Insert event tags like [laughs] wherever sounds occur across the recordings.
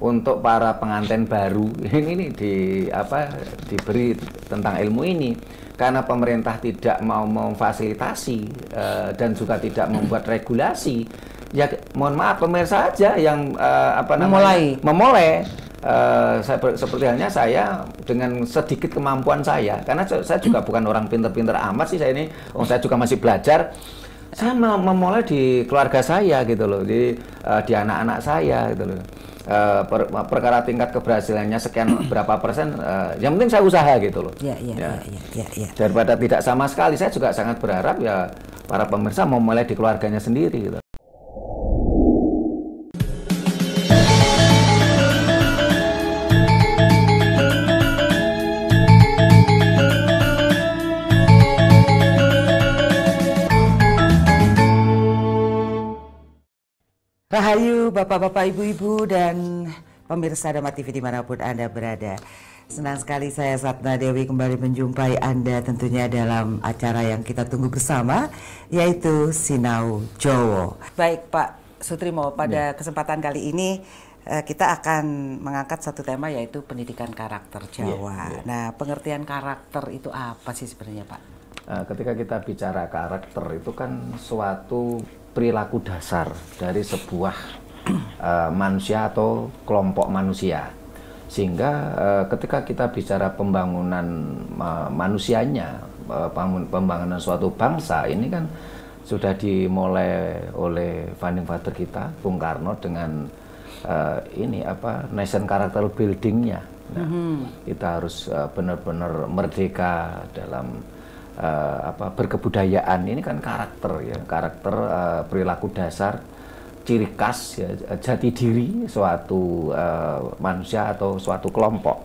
untuk para pengantin baru [laughs] ini di apa diberi tentang ilmu ini karena pemerintah tidak mau memfasilitasi uh, dan juga tidak membuat [clears throat] regulasi ya mohon maaf pemirsa aja yang uh, apa namanya memulai memulai Uh, saya, seperti halnya saya dengan sedikit kemampuan saya karena saya juga bukan orang pinter-pinter amat sih saya ini oh, saya juga masih belajar saya memulai di keluarga saya gitu loh di uh, di anak-anak saya gitu loh Eh, per, perkara tingkat keberhasilannya sekian [clears throat] berapa persen, uh, yang penting saya usaha gitu loh. Ya, ya, ya. Ya, ya, ya, ya. Daripada tidak sama sekali, saya juga sangat berharap ya para pemirsa mau mulai di keluarganya sendiri gitu. Rahayu Bapak-Bapak, Ibu-Ibu, dan pemirsa Dama TV dimanapun Anda berada. Senang sekali saya Satna Dewi kembali menjumpai Anda tentunya dalam acara yang kita tunggu bersama yaitu Sinau Jowo. Baik Pak Sutrimo, pada ya. kesempatan kali ini eh, kita akan mengangkat satu tema yaitu pendidikan karakter ya, Jawa. Ya, ya. Nah, pengertian karakter itu apa sih sebenarnya Pak? Eh, ketika kita bicara karakter itu kan suatu perilaku dasar dari sebuah uh, manusia atau kelompok manusia sehingga uh, ketika kita bicara pembangunan uh, manusianya uh, pembangunan suatu bangsa ini kan sudah dimulai oleh founding father kita Bung Karno dengan uh, ini apa nation character buildingnya nah, mm -hmm. kita harus benar-benar uh, merdeka dalam uh, apa berkebudayaan ini kan karakter ya karakter uh, perilaku dasar ciri khas ya, eh, jati diri suatu uh, manusia atau suatu kelompok.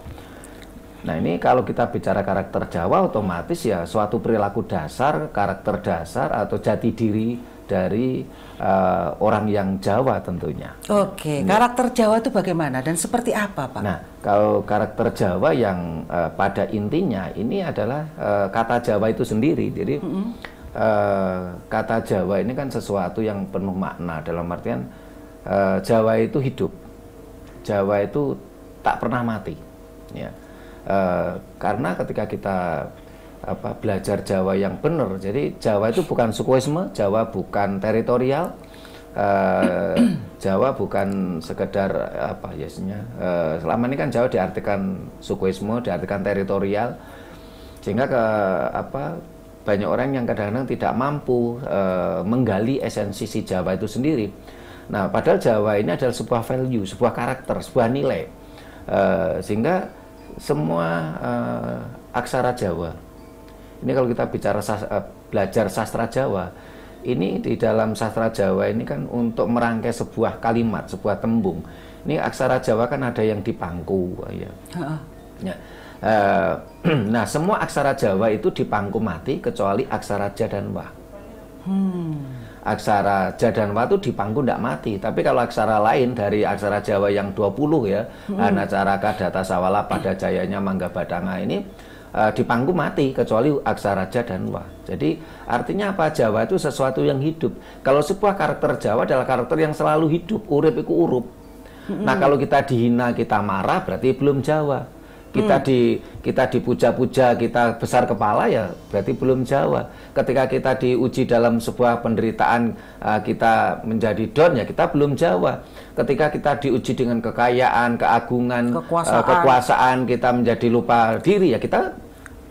Nah ini kalau kita bicara karakter Jawa otomatis ya suatu perilaku dasar, karakter dasar atau jati diri dari uh, orang yang Jawa tentunya. Oke, okay. karakter Jawa itu bagaimana dan seperti apa, Pak? Nah, kalau karakter Jawa yang uh, pada intinya ini adalah uh, kata Jawa itu sendiri. Jadi mm -hmm. uh, kata Jawa ini kan sesuatu yang penuh makna dalam artian uh, Jawa itu hidup, Jawa itu tak pernah mati, ya. Uh, karena ketika kita apa belajar Jawa yang benar. Jadi Jawa itu bukan sukuisme, Jawa bukan teritorial, uh, [clears throat] Jawa bukan sekedar eh, apa biasanya. Ya, uh, eh, selama ini kan Jawa diartikan sukuisme, diartikan teritorial, sehingga ke apa banyak orang yang kadang-kadang tidak mampu uh, menggali esensi si Jawa itu sendiri. Nah, padahal Jawa ini adalah sebuah value, sebuah karakter, sebuah nilai, uh, sehingga semua uh, aksara Jawa ini kalau kita bicara sastra, eh, belajar sastra Jawa, ini di dalam sastra Jawa ini kan untuk merangkai sebuah kalimat, sebuah tembung. Ini aksara Jawa kan ada yang dipangku, ya. ya. Eh, [clears throat] nah, semua aksara Jawa itu dipangku mati kecuali aksara ja dan wa. Hmm. Aksara ja dan wa itu dipangku tidak mati. Tapi kalau aksara lain dari aksara Jawa yang 20 ya, hmm. anacaraka kadata sawala pada jayanya mangga badanga ini Eh, di pangku mati kecuali aksara dan wa. Jadi artinya apa? Jawa itu sesuatu yang hidup. Kalau sebuah karakter Jawa adalah karakter yang selalu hidup, urip iku urup. Nah, kalau kita dihina, kita marah berarti belum Jawa kita hmm. di kita dipuja-puja, kita besar kepala ya berarti belum Jawa. Ketika kita diuji dalam sebuah penderitaan eh, kita menjadi don ya kita belum Jawa. Ketika kita diuji dengan kekayaan, keagungan, eh, kekuasaan, kekuasaan kita menjadi lupa diri ya kita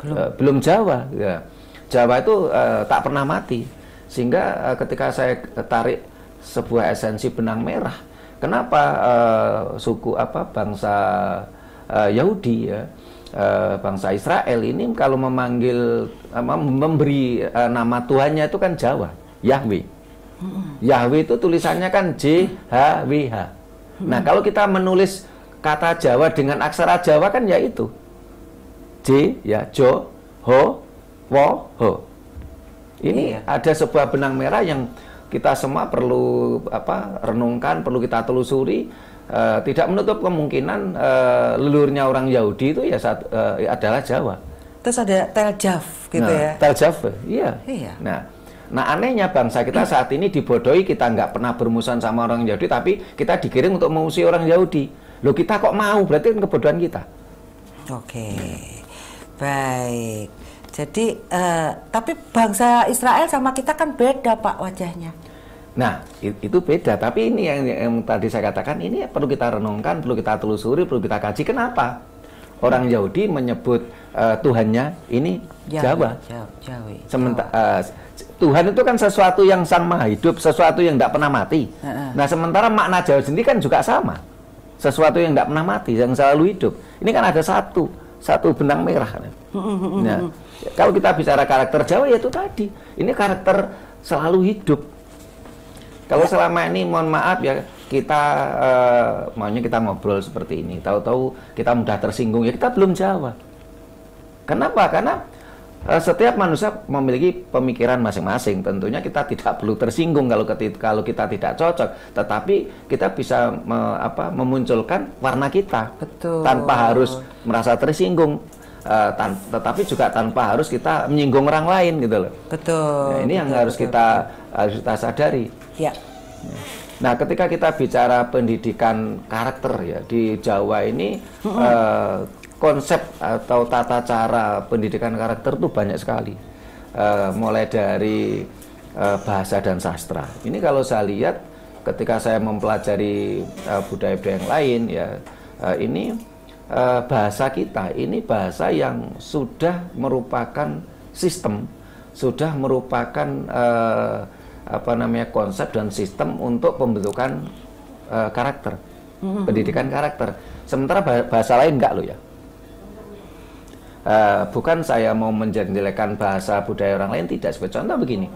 belum, uh, belum Jawa. Ya. Jawa itu uh, tak pernah mati. Sehingga uh, ketika saya tarik sebuah esensi benang merah, kenapa uh, suku apa bangsa Eh, Yahudi ya eh, bangsa Israel ini kalau memanggil eh, memberi uh, nama Tuhannya itu kan Jawa Yahweh Yahweh itu tulisannya kan J H W H nah kalau kita menulis kata Jawa dengan aksara Jawa kan ya itu J ya Jo Ho Wo Ho ini iya. ada sebuah benang merah yang kita semua perlu apa renungkan perlu kita telusuri uh, tidak menutup kemungkinan uh, eh, leluhurnya orang Yahudi itu ya satu, uh, eh, adalah Jawa. Terus ada Tel Jav gitu nah, ya? Tel Jav, iya. iya. Nah, nah anehnya bangsa kita [clears throat] saat ini dibodohi kita nggak pernah bermusuhan sama orang Yahudi, tapi kita dikirim untuk mengusir orang Yahudi. Loh kita kok mau? Berarti kan kebodohan kita. Oke, okay. baik. Jadi, uh, tapi bangsa Israel sama kita kan beda pak wajahnya. Nah, itu beda. Tapi ini yang, yang tadi saya katakan, ini perlu kita renungkan, perlu kita telusuri, perlu kita kaji. Kenapa orang Yahudi menyebut uh, Tuhannya ini Jawa? Jawa, Jawa, uh, Tuhan itu kan sesuatu yang sang hidup, sesuatu yang tidak pernah mati. Uh Nah, sementara makna Jawa sendiri kan juga sama, sesuatu yang tidak pernah mati, yang selalu hidup. Ini kan ada satu, satu benang merah. Kan. Nah, kalau kita bicara karakter Jawa ya itu tadi, ini karakter selalu hidup kalau selama ini mohon maaf ya kita uh, maunya kita ngobrol seperti ini. Tahu-tahu kita mudah tersinggung ya kita belum jawab. Kenapa? Karena eh, setiap manusia memiliki pemikiran masing-masing. Tentunya kita tidak perlu tersinggung kalau kalau kita tidak cocok, tetapi kita bisa me, apa, memunculkan warna kita Betul. tanpa harus merasa tersinggung. Uh, tan tetapi juga tanpa harus kita menyinggung orang lain gitu loh. Betul. Nah, ini betul, yang harus kita betul. harus kita sadari Ya. Nah, ketika kita bicara pendidikan karakter ya di Jawa ini -hmm. eh, konsep atau tata cara pendidikan karakter itu banyak sekali. Eh, mulai dari eh, bahasa dan sastra. Ini kalau saya lihat ketika saya mempelajari eh, budaya-budaya yang lain ya eh, ini eh, bahasa kita ini bahasa yang sudah merupakan sistem, sudah merupakan apa namanya konsep dan sistem untuk pembentukan uh, karakter mm-hmm. pendidikan karakter sementara bahasa lain enggak lo ya uh, bukan saya mau menjelekan bahasa budaya orang lain tidak sebagai contoh begini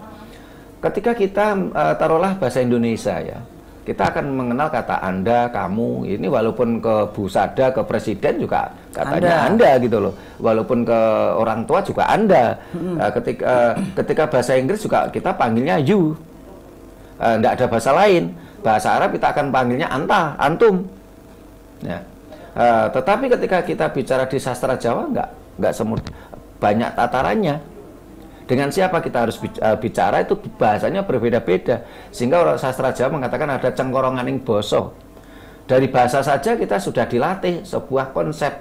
ketika kita uh, taruhlah bahasa Indonesia ya kita akan mengenal kata Anda, kamu. Ini walaupun ke Bu Busada, ke Presiden juga katanya Anda, anda gitu loh. Walaupun ke orang tua juga Anda. Hmm. Uh, eh, ketika, eh, ketika bahasa Inggris juga kita panggilnya you. Tidak eh, uh, ada bahasa lain. Bahasa Arab kita akan panggilnya anta, antum. Ya. Uh, tetapi ketika kita bicara di sastra Jawa nggak nggak semut banyak tatarannya dengan siapa kita harus eh, bicara itu bahasanya berbeda-beda. Sehingga orang sastra Jawa mengatakan ada cengkorongan yang bosok. Dari bahasa saja kita sudah dilatih sebuah konsep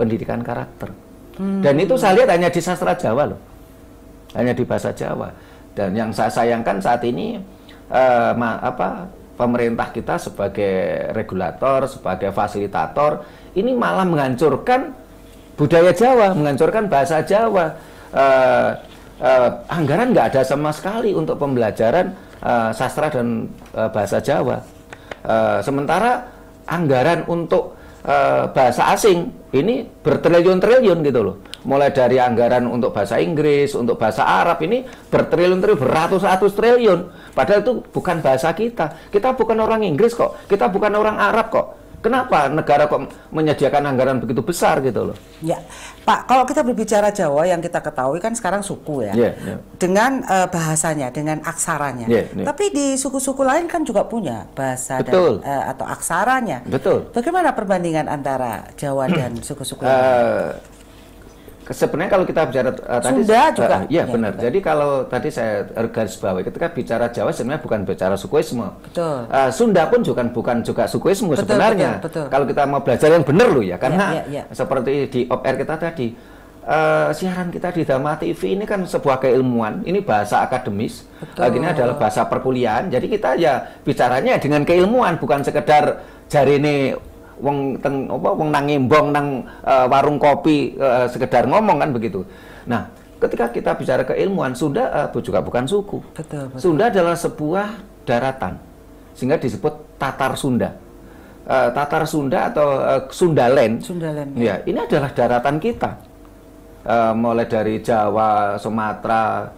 pendidikan karakter. Hmm. Dan itu saya lihat hanya di sastra Jawa loh. Hanya di bahasa Jawa. Dan yang saya sayangkan saat ini eh, ma apa pemerintah kita sebagai regulator, sebagai fasilitator ini malah menghancurkan budaya Jawa, menghancurkan bahasa Jawa. Uh, uh, anggaran nggak ada sama sekali untuk pembelajaran uh, sastra dan uh, bahasa Jawa. Uh, sementara anggaran untuk uh, bahasa asing ini bertriliun-triliun gitu loh. Mulai dari anggaran untuk bahasa Inggris, untuk bahasa Arab ini bertriliun-triliun, beratus-ratus triliun. Padahal itu bukan bahasa kita. Kita bukan orang Inggris kok, kita bukan orang Arab kok. Kenapa negara kok menyediakan anggaran begitu besar gitu loh? Ya, Pak, kalau kita berbicara Jawa yang kita ketahui kan sekarang suku ya, yeah, yeah. dengan uh, bahasanya, dengan aksaranya. Yeah, yeah. Tapi di suku-suku lain kan juga punya bahasa Betul. dan uh, eh, atau aksaranya. Betul. Bagaimana perbandingan antara Jawa dan [clears throat] suku-suku uh, lain? Eh, sebenarnya kalau kita bicara uh, tadi Sunda juga. Uh, ya, ya benar. Juga. Jadi kalau tadi saya garis bawahi ketika bicara Jawa sebenarnya bukan bicara sukuisme. Uh, Sunda pun juga bukan juga sukuisme betul, sebenarnya. Betul, betul. Kalau kita mau belajar yang benar loh ya iya, karena ya, ya, ya. seperti di op kita tadi uh, siaran kita di Dharma TV ini kan sebuah keilmuan. Ini bahasa akademis. Betul. ini adalah bahasa perkuliahan. Jadi kita ya bicaranya dengan keilmuan bukan sekedar jari ini wong teng apa wong nang ngembong nang uh, warung kopi uh, sekedar ngomong kan begitu. Nah, ketika kita bicara keilmuan Sunda uh, juga bukan suku. Betul, betul. Sunda adalah sebuah daratan. Sehingga disebut Tatar Sunda. Uh, Tatar Sunda atau uh, Sundalen. Sundalen. Ya. ya, ini adalah daratan kita. Uh, mulai dari Jawa, Sumatera,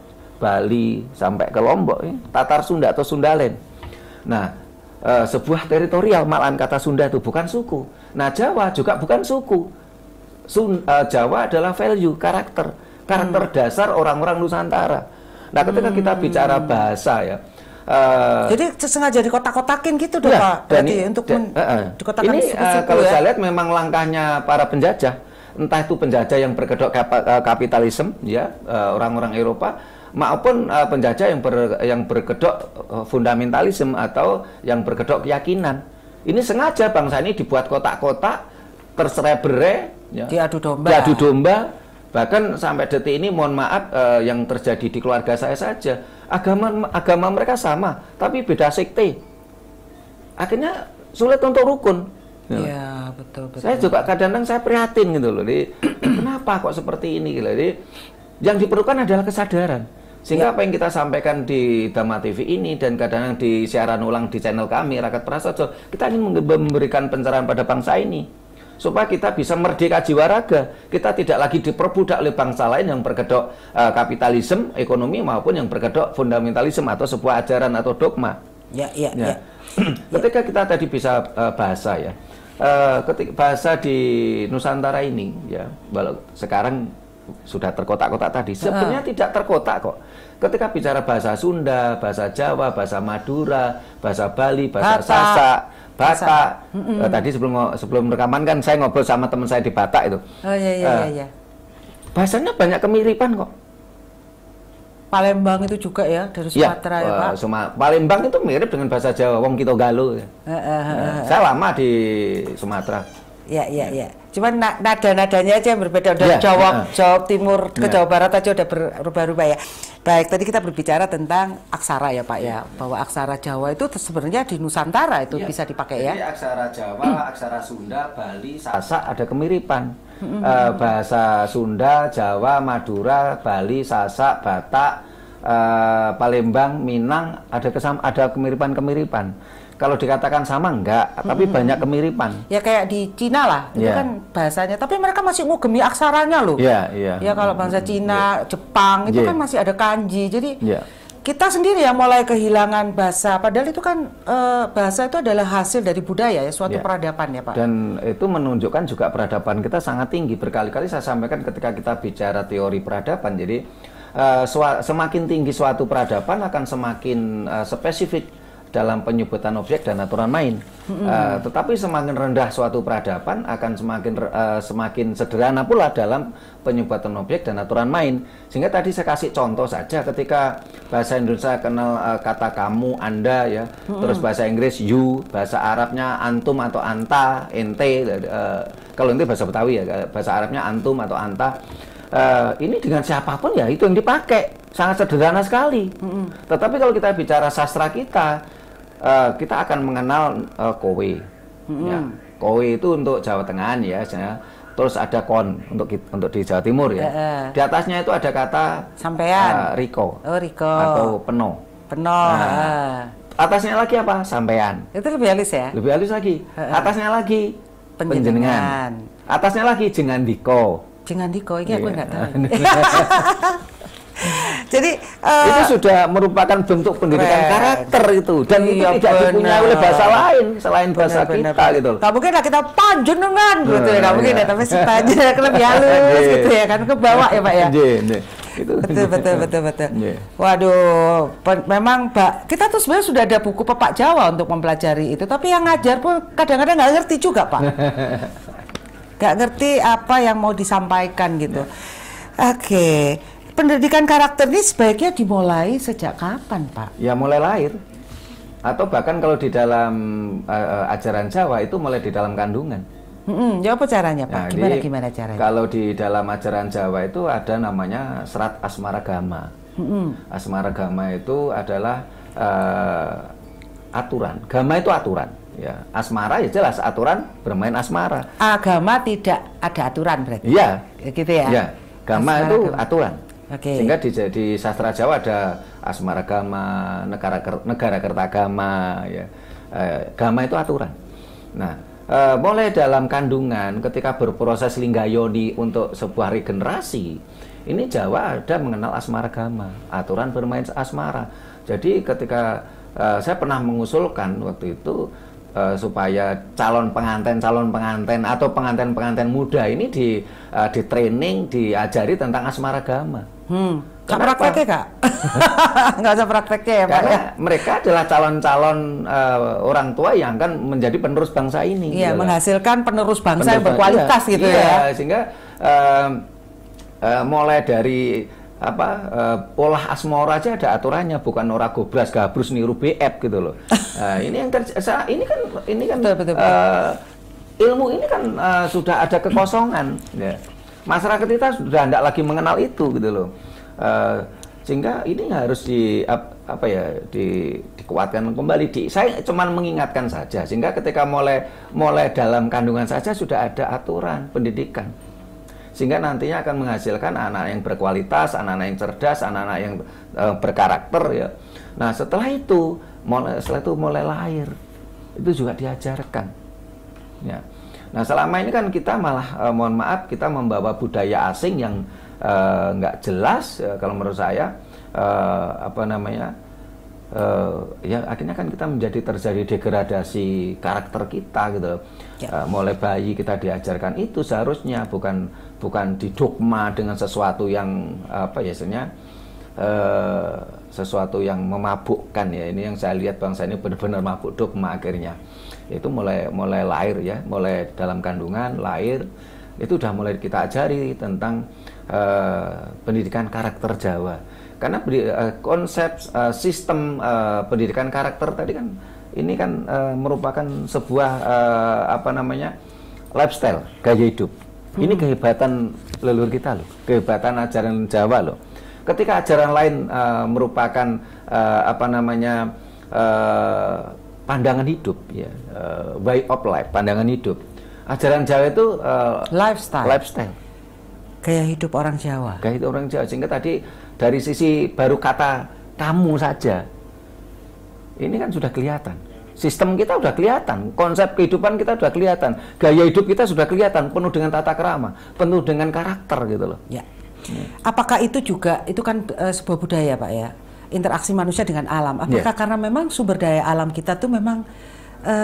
Bali sampai ke Lombok ya. Tatar Sunda atau Sundalen. Nah, uh, sebuah teritorial malahan kata Sunda itu bukan suku. Nah Jawa juga bukan suku. Sun, uh, Jawa adalah value karakter karakter hmm. dasar orang-orang Nusantara. Nah ketika hmm. kita bicara bahasa ya. Uh, Jadi sengaja dikotak-kotakin gitu dong ya, Pak. Berarti ini, untuk dan, uh, uh, ini suku -suku, uh, kalau ya? saya lihat memang langkahnya para penjajah entah itu penjajah yang berkedok kapitalisme ya orang-orang Eropa maupun uh, penjajah yang ber, yang berkedok e, fundamentalisme atau yang berkedok keyakinan. Ini sengaja bangsa ini dibuat kotak-kotak terserebere ya. diadu domba. Diadu domba. Bahkan sampai detik ini mohon maaf uh, yang terjadi di keluarga saya saja, agama agama mereka sama, tapi beda sekte. Akhirnya sulit untuk rukun. Ya. Iya, ya, betul, betul. Saya juga kadang-kadang saya prihatin gitu loh. Jadi, [clears throat] kenapa kok seperti ini gitu. Jadi, yang diperlukan adalah kesadaran. Sehingga ya. apa yang kita sampaikan di Dama TV ini dan kadang-kadang di siaran ulang di channel kami, Rakyat Prasojo, kita ingin memberikan pencerahan pada bangsa ini. Supaya kita bisa merdeka jiwa raga. Kita tidak lagi diperbudak oleh bangsa lain yang berkedok uh, kapitalisme, ekonomi, maupun yang berkedok fundamentalisme atau sebuah ajaran atau dogma. Ya, ya, ya. ya. [clears throat] ketika kita tadi bisa uh, bahasa ya, uh, eh, ketika bahasa di Nusantara ini ya, walau sekarang sudah terkotak-kotak tadi ah. sebenarnya uh. tidak terkotak kok. Ketika bicara bahasa Sunda, bahasa Jawa, bahasa Madura, bahasa Bali, bahasa Batak. Sasak, Batak. Mm -mm. tadi sebelum sebelum rekaman kan saya ngobrol sama teman saya di Batak itu. Oh iya iya uh, iya. Bahasanya banyak kemiripan kok. Palembang itu juga ya dari iya, Sumatera ya, ya Pak. Suma, Palembang itu mirip dengan bahasa Jawa, Wong Kito Galuh. Ya. Uh, uh, uh, uh, saya lama di Sumatera Ya, ya, ya, ya. Cuman na nada-nadanya aja yang berbeda dari ya, Jawa, ya. Jawa Timur ke ya. Jawa Barat aja udah berubah-ubah ya. Baik, tadi kita berbicara tentang aksara ya Pak ya, ya. bahwa aksara Jawa itu sebenarnya di Nusantara itu ya. bisa dipakai ya. Jadi, ya. aksara Jawa, hmm. aksara Sunda, Bali, Sasak ada kemiripan. Hmm. Uh, bahasa Sunda, Jawa, Madura, Bali, Sasak, Batak, uh, Palembang, Minang ada ada kemiripan-kemiripan. Kalau dikatakan sama enggak, hmm. tapi banyak kemiripan. Ya kayak di Cina lah, yeah. itu ya. kan bahasanya. Tapi mereka masih ngugemi aksaranya loh. Iya, yeah, iya. Yeah. Ya kalau bangsa Cina, yeah. Jepang itu yeah. kan masih ada kanji. Jadi yeah. kita sendiri yang mulai kehilangan bahasa. Padahal itu kan eh, bahasa itu adalah hasil dari budaya ya, suatu yeah. peradaban ya Pak. Dan itu menunjukkan juga peradaban kita sangat tinggi. Berkali-kali saya sampaikan ketika kita bicara teori peradaban. Jadi uh, semakin tinggi suatu peradaban akan semakin uh, spesifik dalam penyebutan objek dan aturan main. Mm-hmm. Uh, tetapi semakin rendah suatu peradaban akan semakin uh, semakin sederhana pula dalam penyebutan objek dan aturan main. Sehingga tadi saya kasih contoh saja ketika bahasa Indonesia kenal uh, kata kamu, Anda ya, mm-hmm. terus bahasa Inggris you, bahasa Arabnya antum atau anta, ente uh, kalau ente bahasa Betawi ya, bahasa Arabnya antum atau anta. Uh, ini dengan siapapun ya itu yang dipakai sangat sederhana sekali. Mm-hmm. Tetapi kalau kita bicara sastra kita uh, kita akan mengenal uh, kowe. Hmm. Ya. Kowe itu untuk Jawa Tengah ya, saya terus ada kon untuk untuk di Jawa Timur ya. Uh, Di atasnya itu ada kata sampean, uh, Riko. Oh, Riko. Atau peno. Peno. Nah, uh. Atasnya lagi apa? Sampean. Itu lebih halus ya? Lebih halus lagi. Uh, uh. Atasnya lagi penjenengan. Atasnya lagi jengandiko. diko. ini diko, ini aku iya. nggak tahu. [laughs] Jadi uh, itu sudah merupakan bentuk pendidikan bener. karakter itu dan iya, itu tidak dipunyai oleh bahasa lain selain bahasa bener, kita bener. gitu. Tak mungkin lah kita panjenengan gitu ya, tak nah, mungkin iya. ya tapi si panjenengan lebih [laughs] halus iya. gitu ya kan bawah ya Pak ya. Gitu. betul betul betul betul yeah. waduh memang pak kita tuh sebenarnya sudah ada buku pepak Jawa untuk mempelajari itu tapi yang ngajar pun kadang-kadang nggak ngerti juga pak [laughs] nggak ngerti apa yang mau disampaikan gitu oke okay pendidikan karakter ini sebaiknya dimulai sejak kapan, Pak? Ya mulai lahir. Atau bahkan kalau di dalam uh, ajaran Jawa itu mulai di dalam kandungan. Mm-hmm. Ya apa caranya, Pak? Nah, gimana di, gimana caranya? Kalau di dalam ajaran Jawa itu ada namanya serat asmaragama. Mm-hmm. Asmaragama itu adalah uh, aturan. Gama itu aturan ya asmara ya jelas aturan bermain asmara agama ah, tidak ada aturan berarti ya gitu ya, ya. agama itu aturan Okay. Sehingga di, di sastra Jawa ada asmara gama, negara negara kertagama ya. E, gama itu aturan. Nah, e, mulai dalam kandungan ketika berproses linggayoni untuk sebuah regenerasi, ini Jawa ada mengenal asmara gama, aturan bermain asmara. Jadi ketika e, saya pernah mengusulkan waktu itu uh, supaya calon pengantin calon pengantin atau pengantin pengantin muda ini di uh, di training diajari tentang asmara agama. Hmm. Gak prakteknya kak? [laughs] Gak usah prakteknya ya Karena pak ya? mereka adalah calon-calon uh, orang tua yang akan menjadi penerus bangsa ini. Iya, gitu menghasilkan penerus bangsa penerus yang berkualitas iya, gitu ya. iya, ya. Sehingga uh, uh, mulai dari apa uh, eh, pola asmora aja ada aturannya bukan ora gobras gabrus niru BF gitu loh. [laughs] Nah, ini yang terjadi ini kan ini kan betul, betul, betul. Uh, ilmu ini kan uh, sudah ada kekosongan ya. Masyarakat kita sudah tidak lagi mengenal itu gitu loh. Uh, sehingga ini harus di apa ya di, dikuatkan kembali di saya cuma mengingatkan saja sehingga ketika mulai mulai dalam kandungan saja sudah ada aturan pendidikan sehingga nantinya akan menghasilkan anak yang berkualitas, anak-anak yang cerdas, anak-anak yang e, berkarakter ya. Nah setelah itu mulai setelah itu mulai lahir itu juga diajarkan. Ya. Nah selama ini kan kita malah e, mohon maaf kita membawa budaya asing yang e, nggak e, jelas e, kalau menurut saya e, apa namanya uh, ya akhirnya kan kita menjadi terjadi degradasi karakter kita gitu Ya. Uh, mulai bayi kita diajarkan itu seharusnya bukan bukan didogma dengan sesuatu yang apa ya sebenarnya eh, sesuatu yang memabukkan ya ini yang saya lihat bangsa ini benar-benar mabuk dogma akhirnya itu mulai mulai lahir ya mulai dalam kandungan lahir itu sudah mulai kita ajari tentang eh, pendidikan karakter Jawa karena eh, konsep eh, sistem pendidikan karakter tadi kan ini kan merupakan sebuah apa namanya lifestyle gaya hidup Hmm. Ini kehebatan leluhur kita loh, kehebatan ajaran Jawa loh. Ketika ajaran lain uh, merupakan uh, apa namanya uh, pandangan hidup ya, uh, way of life, pandangan hidup. Ajaran Jawa itu uh, lifestyle. Lifestyle. Gaya hidup orang Jawa. Gaya hidup orang Jawa. Sehingga tadi dari sisi baru kata kamu saja, ini kan sudah kelihatan Sistem kita sudah kelihatan, konsep kehidupan kita sudah kelihatan, gaya hidup kita sudah kelihatan, penuh dengan tata kerama, penuh dengan karakter gitu loh. Ya. Apakah itu juga itu kan e, sebuah budaya, Pak ya? Interaksi manusia dengan alam. Apakah ya. karena memang sumber daya alam kita tuh memang e,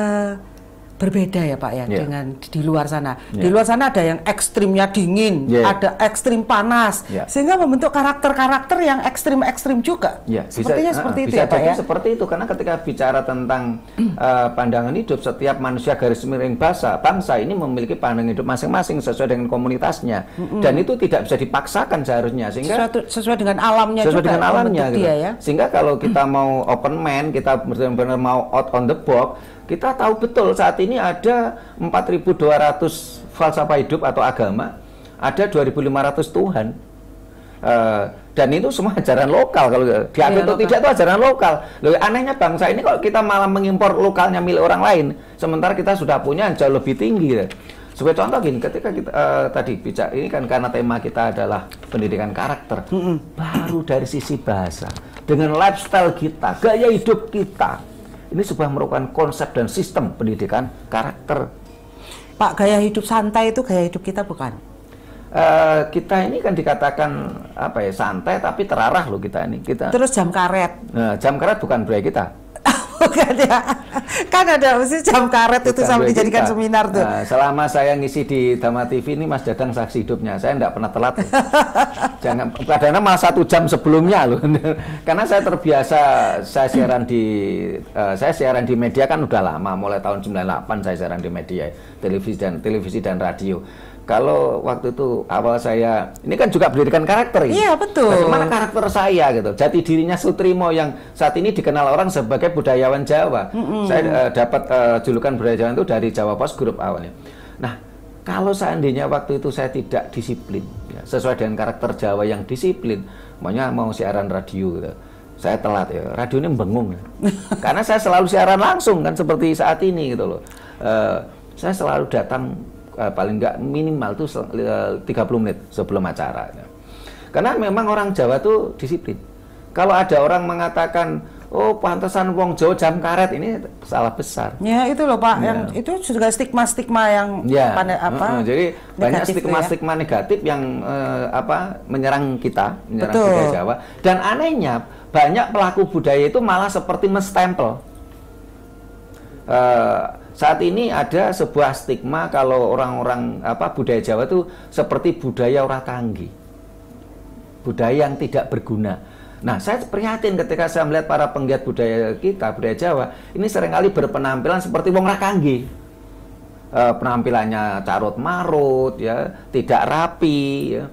berbeda ya Pak ya yeah. dengan di luar sana. Yeah. Di iya. luar sana ada yang ekstrimnya dingin, yeah. ada ekstrim panas, yeah. sehingga membentuk karakter-karakter yang ekstrim-ekstrim juga. Yeah. Bisa, Sepertinya uh, seperti uh, itu ya Pak ya. Seperti itu karena ketika bicara tentang uh, pandangan hidup setiap manusia garis miring bahasa bangsa ini memiliki pandangan hidup masing-masing sesuai dengan komunitasnya mm -hmm. dan itu tidak bisa dipaksakan seharusnya sehingga sesuai, sesuai dengan alamnya sesuai juga dengan alamnya gitu. dia, ya. Sehingga kalau kita mau open mind, kita benar-benar mau out on the box kita tahu betul saat ini ada 4.200 falsafah hidup atau agama, ada 2.500 Tuhan. Uh, dan itu semua ajaran lokal kalau iya, diambil atau tidak itu ajaran lokal. Loh, anehnya bangsa ini kalau kita malah mengimpor lokalnya milik orang lain, sementara kita sudah punya jauh lebih tinggi. Ya. Sebagai contoh gini, ketika kita uh, tadi bicara ini kan karena tema kita adalah pendidikan karakter, baru dari sisi bahasa, dengan lifestyle kita, gaya hidup kita, ini sebuah merupakan konsep dan sistem pendidikan karakter. Pak, gaya hidup santai itu gaya hidup kita bukan? Uh, kita ini kan dikatakan apa ya santai tapi terarah loh kita ini kita terus jam karet nah, jam karet bukan budaya kita kan ya. Kan ada mesti jam karet itu sampai sampai dijadikan kita. seminar tuh. Nah, selama saya ngisi di Dama TV ini Mas Dadang saksi hidupnya. Saya enggak pernah telat. [laughs] Jangan kadang malah satu jam sebelumnya loh. [laughs] Karena saya terbiasa saya siaran di uh, saya siaran di media kan udah lama mulai tahun 98 saya siaran di media televisi dan televisi dan radio kalau waktu itu awal saya ini kan juga pendidikan karakter ini. Iya betul. Bagaimana karakter saya gitu. Jati dirinya Sutrimo yang saat ini dikenal orang sebagai budayawan Jawa. Mm -hmm. Saya uh, dapat uh, julukan budayawan itu dari Jawa Pos grup awalnya. Nah kalau seandainya waktu itu saya tidak disiplin ya, sesuai dengan karakter Jawa yang disiplin, maunya mau siaran radio gitu. Saya telat ya. Radio ini bengong ya. [laughs] Karena saya selalu siaran langsung kan seperti saat ini gitu loh. Uh, saya selalu datang eh, paling nggak minimal tuh 30 menit sebelum acara. Karena memang orang Jawa tuh disiplin. Kalau ada orang mengatakan oh pantesan wong Jawa jam karet ini salah besar. Ya itu loh Pak, ya. yang itu juga stigma-stigma yang ya. apa? Uh, uh, jadi banyak ya. stigma-stigma ya. negatif yang uh, apa menyerang kita, menyerang Betul. budaya Jawa. Dan anehnya banyak pelaku budaya itu malah seperti menstempel. Uh, eh, saat ini ada sebuah stigma kalau orang-orang apa budaya Jawa itu seperti budaya orang tanggi. Budaya yang tidak berguna. Nah, saya prihatin ketika saya melihat para penggiat budaya kita, budaya Jawa, ini seringkali berpenampilan seperti wong rakanggi. E, penampilannya carut marut ya, tidak rapi ya.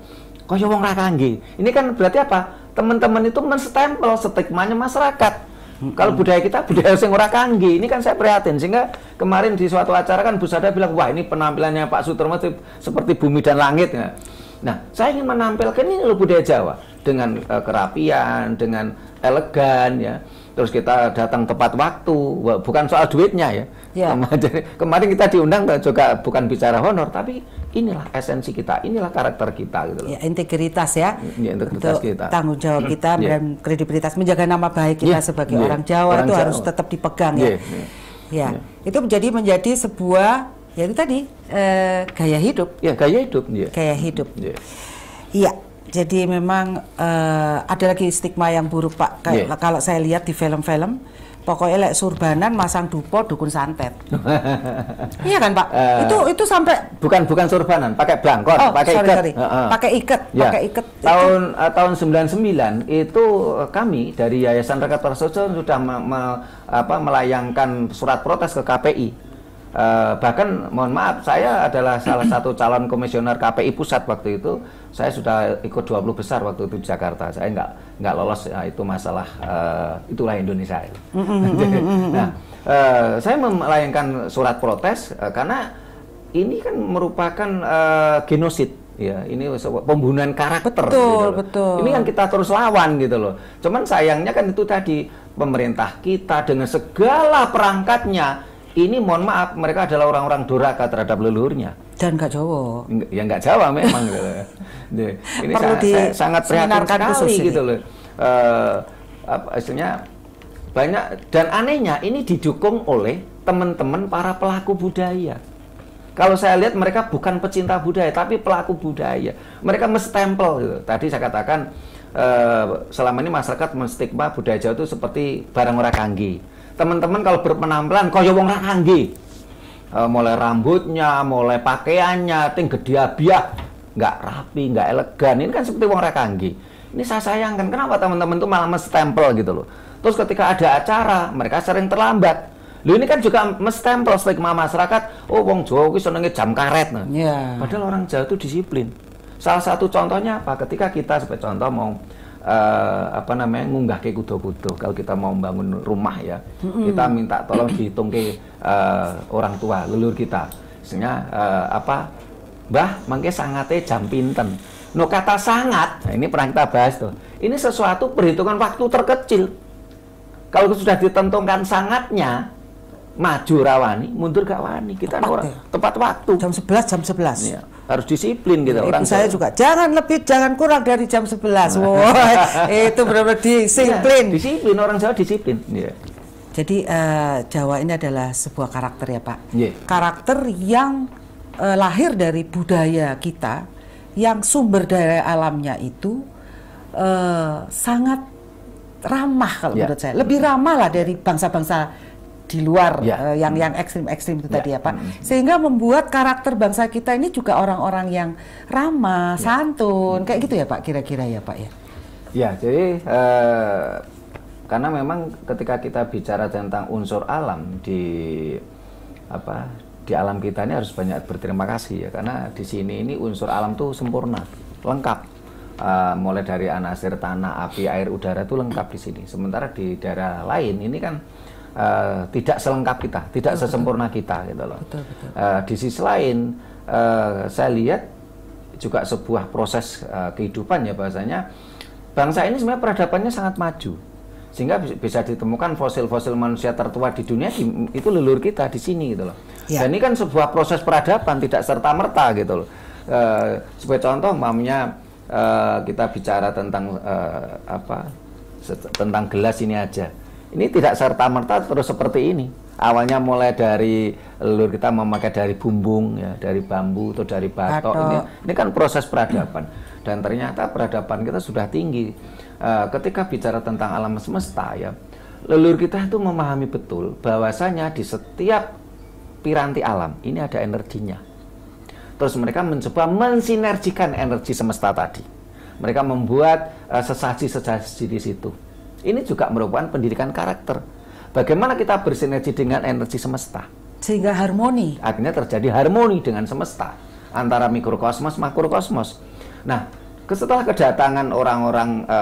Kaya wong rakanggi. Ini kan berarti apa? Teman-teman itu menstempel stigmanya masyarakat Hmm. Kalau budaya kita budaya sing ora kangge, ini kan saya prihatin sehingga kemarin di suatu acara kan Bu Sada bilang wah ini penampilannya Pak Sutermo seperti bumi dan langit ya. Nah, saya ingin menampilkan ini loh budaya Jawa dengan uh, kerapian, dengan elegan ya. Terus kita datang tepat waktu, bukan soal duitnya ya. ya. Kemarin kita diundang juga bukan bicara honor, tapi inilah esensi kita, inilah karakter kita gitu loh. Ya, integritas ya. Mm, ya integritas Untuk kita. Tanggung jawab kita mm, yeah. dan kredibilitas menjaga nama baik kita yeah. sebagai yeah. orang Jawa orang itu Jawa. harus tetap dipegang ya. yeah. ya. Yeah. Ya, yeah. itu menjadi menjadi sebuah ya itu tadi eh, gaya hidup. Ya, yeah, gaya hidup. Yeah. Gaya hidup. Iya. Yeah. Jadi memang uh, ada lagi stigma yang buruk Pak. yeah. Kalau saya lihat di film-film pokoknya lek surbanan masang dupo dukun santet [laughs] iya kan pak uh, itu itu sampai bukan bukan surbanan pakai blangkon oh, pakai ikat Uh, uh. pakai ikat ya. pakai ikat tahun eh, itu. uh, eh, tahun 99 itu kami dari Yayasan Rekat Prasojo sudah me, me, apa, melayangkan surat protes ke KPI Eh, bahkan mohon maaf saya adalah salah satu [clears throat] calon komisioner KPI pusat waktu itu saya sudah ikut 20 besar waktu itu di Jakarta saya nggak nggak lolos ya, itu masalah uh, itulah Indonesia mm, mm, mm, nah uh, saya melayangkan surat protes uh, karena ini kan merupakan uh, genosid ya ini pembunuhan karakter gitu betul gitu betul ini yang kita terus lawan gitu loh cuman sayangnya kan itu tadi pemerintah kita dengan segala perangkatnya ini mohon maaf mereka adalah orang-orang duraka terhadap leluhurnya dan nggak Jawa ya nggak Jawa memang gitu. [laughs] ini Perlu sangat, saya, sangat prihatin sekali gitu loh uh, apa, istilahnya banyak dan anehnya ini didukung oleh teman-teman para pelaku budaya kalau saya lihat mereka bukan pecinta budaya tapi pelaku budaya mereka mestempel gitu. tadi saya katakan uh, selama ini masyarakat menstigma budaya Jawa itu seperti barang orang kanggi teman-teman kalau berpenampilan kaya wong ra kangge. E, mulai rambutnya, mulai pakaiannya, ting gede abiah, nggak rapi, nggak elegan. Ini kan seperti wong ra Ini saya sayangkan. Kenapa teman-teman tuh malah mestempel gitu loh. Terus ketika ada acara, mereka sering terlambat. Lu ini kan juga mestempel stigma masyarakat, oh wong Jawa kuwi senenge jam karet. Nah. Yeah. Padahal orang Jawa itu disiplin. Salah satu contohnya apa? Ketika kita sebagai contoh mau uh, apa namanya ngunggah ke kudo-kudo kalau kita mau membangun rumah ya mm-hmm. kita minta tolong dihitung ke uh, eh, orang tua leluhur kita sehingga uh, apa bah, mangke sangate jam pinten no nah, kata sangat nah, ini pernah kita bahas tuh ini sesuatu perhitungan waktu terkecil kalau sudah ditentukan sangatnya maju rawani mundur gak wani kita tepat, orang ya? tepat waktu jam 11 jam 11 ya harus disiplin gitu Ibu orang saya juga jangan lebih jangan kurang dari jam 11 nah. wow, itu benar-benar disiplin ya, disiplin orang Jawa disiplin ya. jadi uh, Jawa ini adalah sebuah karakter ya Pak ya. karakter yang uh, lahir dari budaya kita yang sumber daya alamnya itu uh, sangat ramah kalau ya. menurut saya lebih ramah lah dari bangsa-bangsa di luar ya. uh, yang yang ekstrim-ekstrim itu ya. tadi ya Pak. Hmm. Sehingga membuat karakter bangsa kita ini juga orang-orang yang ramah, ya. santun, kayak hmm. gitu ya Pak kira-kira ya Pak ya. Ya, jadi uh, karena memang ketika kita bicara tentang unsur alam di apa di alam kita ini harus banyak berterima kasih ya karena di sini ini unsur alam tuh sempurna, lengkap. Uh, mulai dari anasir tanah, api, air, udara itu lengkap di sini. Sementara di daerah lain ini kan uh, tidak selengkap kita, tidak betul, sesempurna kita gitu loh. Betul, betul. Uh, di sisi lain uh, saya lihat juga sebuah proses uh, kehidupan ya bahasanya bangsa ini sebenarnya peradabannya sangat maju sehingga bisa ditemukan fosil-fosil manusia tertua di dunia di, itu leluhur kita di sini gitu loh. Ya. Dan ini kan sebuah proses peradaban tidak serta merta gitu loh. Uh, sebagai contoh, mamnya uh, kita bicara tentang uh, apa tentang gelas ini aja ini tidak serta merta terus seperti ini awalnya mulai dari leluhur kita memakai dari bumbung ya dari bambu atau dari batok ini ini kan proses peradaban dan ternyata peradaban kita sudah tinggi uh, ketika bicara tentang alam semesta ya leluhur kita itu memahami betul bahwasanya di setiap piranti alam ini ada energinya terus mereka mencoba mensinergikan energi semesta tadi mereka membuat uh, eh, sesaji-sesaji di situ ini juga merupakan pendidikan karakter. Bagaimana kita bersinergi dengan energi semesta? Sehingga harmoni. Akhirnya terjadi harmoni dengan semesta antara mikrokosmos makrokosmos. Nah, setelah kedatangan orang-orang e,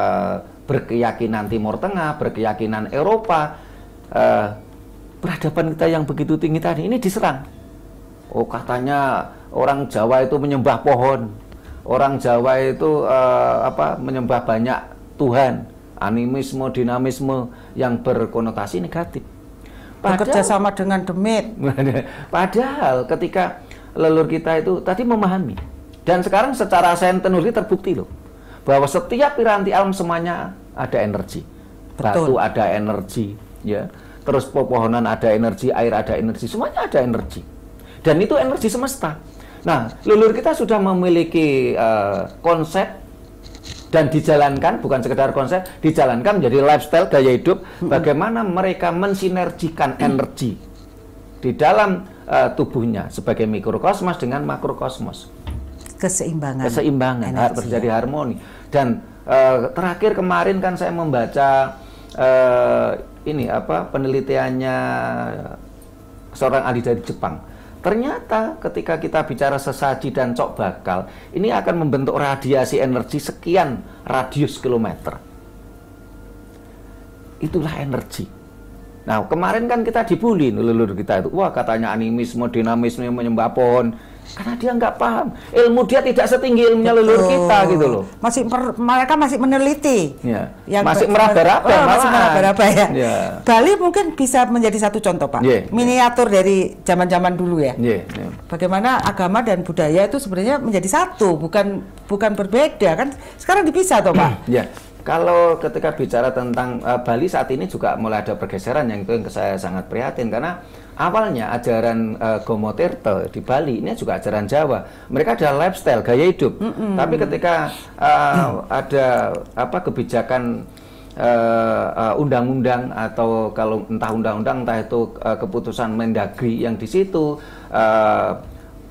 berkeyakinan Timur Tengah, berkeyakinan Eropa, e, peradaban kita yang begitu tinggi tadi ini diserang. Oh, katanya orang Jawa itu menyembah pohon, orang Jawa itu e, apa menyembah banyak Tuhan animisme, dinamisme yang berkonotasi negatif. Padahal, sama dengan demit. [laughs] padahal ketika lelur kita itu tadi memahami dan sekarang secara saintenuli terbukti loh bahwa setiap piranti alam semuanya ada energi. Betul. Batu ada energi, ya. Terus pepohonan ada energi, air ada energi, semuanya ada energi. Dan itu energi semesta. Nah, leluhur kita sudah memiliki uh, konsep dan dijalankan bukan sekedar konsep dijalankan menjadi lifestyle gaya hidup bagaimana mereka mensinergikan energi di dalam uh, tubuhnya sebagai mikrokosmos dengan makrokosmos keseimbangan keseimbangan energi, terjadi ya. harmoni dan uh, terakhir kemarin kan saya membaca uh, ini apa penelitiannya seorang ahli dari Jepang Ternyata ketika kita bicara sesaji dan cok bakal, ini akan membentuk radiasi energi sekian radius kilometer. Itulah energi. Nah, kemarin kan kita dibully lulur kita itu. Wah, katanya animisme, dinamisme, menyembah pohon, karena dia nggak paham ilmu dia tidak setinggi ilmunya leluhur kita gitu loh masih per, mereka masih meneliti ya. yang masih meraba-raba oh, masih meraba-raba ya. ya Bali mungkin bisa menjadi satu contoh pak yeah, ya. miniatur yeah. dari zaman-zaman dulu ya yeah, yeah. bagaimana agama dan budaya itu sebenarnya menjadi satu bukan bukan berbeda kan sekarang dipisah toh pak yeah. [clears throat] Ya. Kalau ketika bicara tentang uh, Bali saat ini juga mulai ada pergeseran yang itu yang saya sangat prihatin karena awalnya ajaran uh, eh, Gomo Tirta di Bali ini juga ajaran Jawa. Mereka ada lifestyle, gaya hidup. Mm -mm. Tapi ketika uh, ada apa kebijakan eh, undang-undang uh, uh, atau kalau entah undang-undang entah itu uh, keputusan Mendagri yang di situ uh,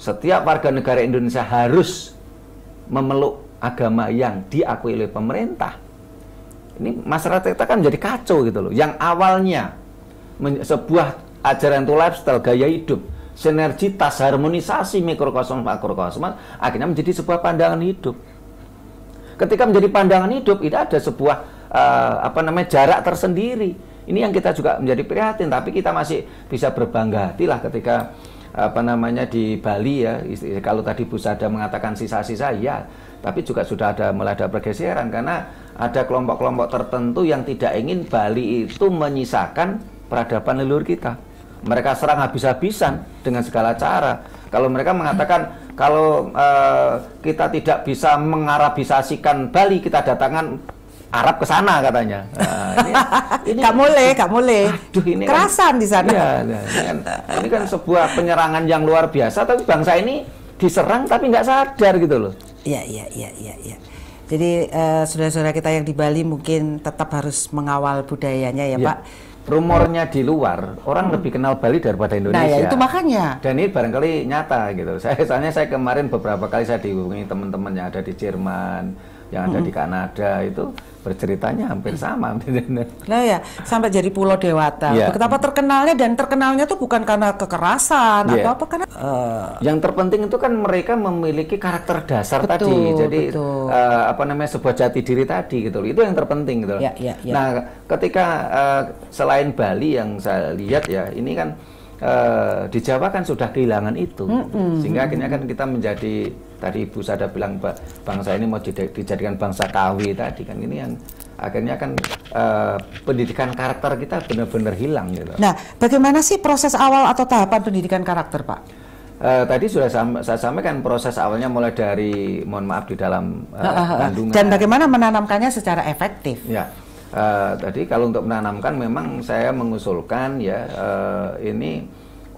setiap warga negara Indonesia harus memeluk agama yang diakui oleh pemerintah. Ini masyarakat kita kan menjadi kacau gitu loh. Yang awalnya sebuah ajaran itu lifestyle gaya hidup sinergitas harmonisasi mikrokosmos makrokosmos akhirnya menjadi sebuah pandangan hidup ketika menjadi pandangan hidup itu ada sebuah uh, apa namanya jarak tersendiri ini yang kita juga menjadi prihatin tapi kita masih bisa berbangga hati ketika apa namanya di Bali ya kalau tadi Bu Sada mengatakan sisa-sisa ya tapi juga sudah ada mulai ada pergeseran karena ada kelompok-kelompok tertentu yang tidak ingin Bali itu menyisakan peradaban leluhur kita mereka serang habis-habisan dengan segala cara. Kalau mereka mengatakan kalau uh, kita tidak bisa mengarabisasikan Bali, kita datangkan Arab ke sana katanya. Nah, ini, [laughs] ini, boleh, gak boleh. Aduh, ini kan- kerasan kan, di sana. Iya, iya, ini, kan, ini kan sebuah penyerangan yang luar biasa, tapi bangsa ini diserang tapi nggak sadar gitu loh. Iya, iya, iya, iya. Ya. Jadi uh, saudara-saudara kita yang di Bali mungkin tetap harus mengawal budayanya ya, ya. Pak rumornya di luar orang hmm. lebih kenal Bali daripada Indonesia. Nah, ya itu makanya. Dan ini barangkali nyata gitu. [laughs] Saya soalnya saya kemarin beberapa kali saya dihubungi teman-teman yang ada di Jerman, yang ada hmm. di Kanada itu berceritanya hampir sama. nah [laughs] ya, sampai jadi Pulau Dewata. Ya. Kenapa terkenalnya dan terkenalnya itu bukan karena kekerasan ya. atau iya. apa karena uh, yang terpenting itu kan mereka memiliki karakter dasar betul, tadi. Jadi betul. Uh, apa namanya sebuah jati diri tadi gitu Itu yang terpenting gitu loh. ya, ya. Nah, ketika uh, selain Bali yang saya lihat ya, ini kan uh, di Jawa kan sudah kehilangan itu, mm-hmm. sehingga akhirnya kan kita menjadi tadi Ibu Sada bilang bangsa ini mau dijadikan bangsa kawi tadi kan ini yang akhirnya kan uh, pendidikan karakter kita benar-benar hilang gitu. Nah, bagaimana sih proses awal atau tahapan pendidikan karakter, Pak? Uh, tadi sudah sama, saya sampaikan proses awalnya mulai dari mohon maaf di dalam uh, uh, uh, kandungan dan bagaimana menanamkannya secara efektif. Ya, uh, tadi kalau untuk menanamkan memang saya mengusulkan ya uh, ini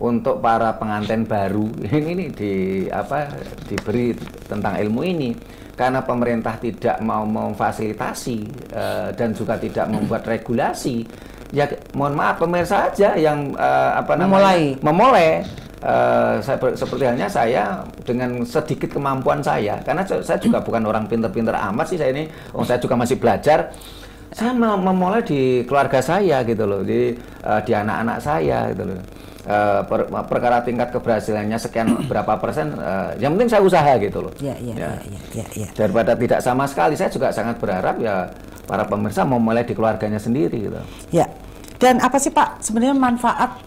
untuk para pengantin baru [laughs] ini, ini di apa diberi tentang ilmu ini karena pemerintah tidak mau memfasilitasi uh, dan juga tidak membuat regulasi ya mohon maaf pemirsa aja yang uh, apa namanya memulai memulai uh, saya, seperti halnya saya dengan sedikit kemampuan saya karena saya juga bukan orang pinter-pinter amat sih saya ini oh saya juga masih belajar saya memulai di keluarga saya gitu loh, di uh, di anak-anak saya gitu loh. Uh, per, perkara tingkat keberhasilannya sekian [clears throat] berapa persen, uh, eh, yang penting saya usaha gitu loh. Ya, ya, ya. Ya, ya, ya, ya. Daripada tidak sama sekali, saya juga sangat berharap ya para pemirsa memulai di keluarganya sendiri gitu. Ya. Dan apa sih Pak sebenarnya manfaat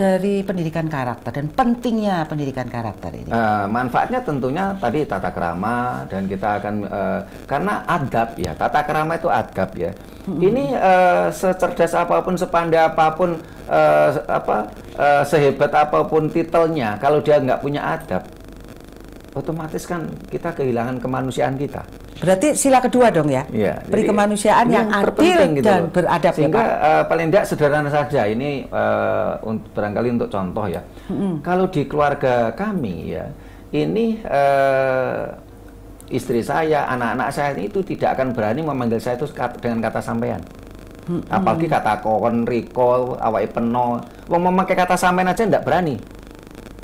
dari pendidikan karakter dan pentingnya pendidikan karakter ini? Uh, manfaatnya tentunya tadi tata kerama dan kita akan uh, karena adab ya tata kerama itu adab ya. hmm Ini uh, secerdas apapun, sepandai apapun, uh, apa uh, sehebat apapun titelnya, kalau dia nggak punya adab otomatis kan kita kehilangan kemanusiaan kita. Berarti sila kedua dong ya, ya beri kemanusiaan yang, yang adil gitu dan loh. beradab. Ya, Sehingga ya, Pak? Uh, paling tidak sederhana saja ini uh, untuk, barangkali untuk contoh ya. hmm Kalau di keluarga kami ya, ini uh, istri saya, anak-anak saya itu tidak akan berani memanggil saya itu dengan kata sampean. hmm Apalagi kata kon, recall, awai ipenol, mau memakai kata sampean aja tidak berani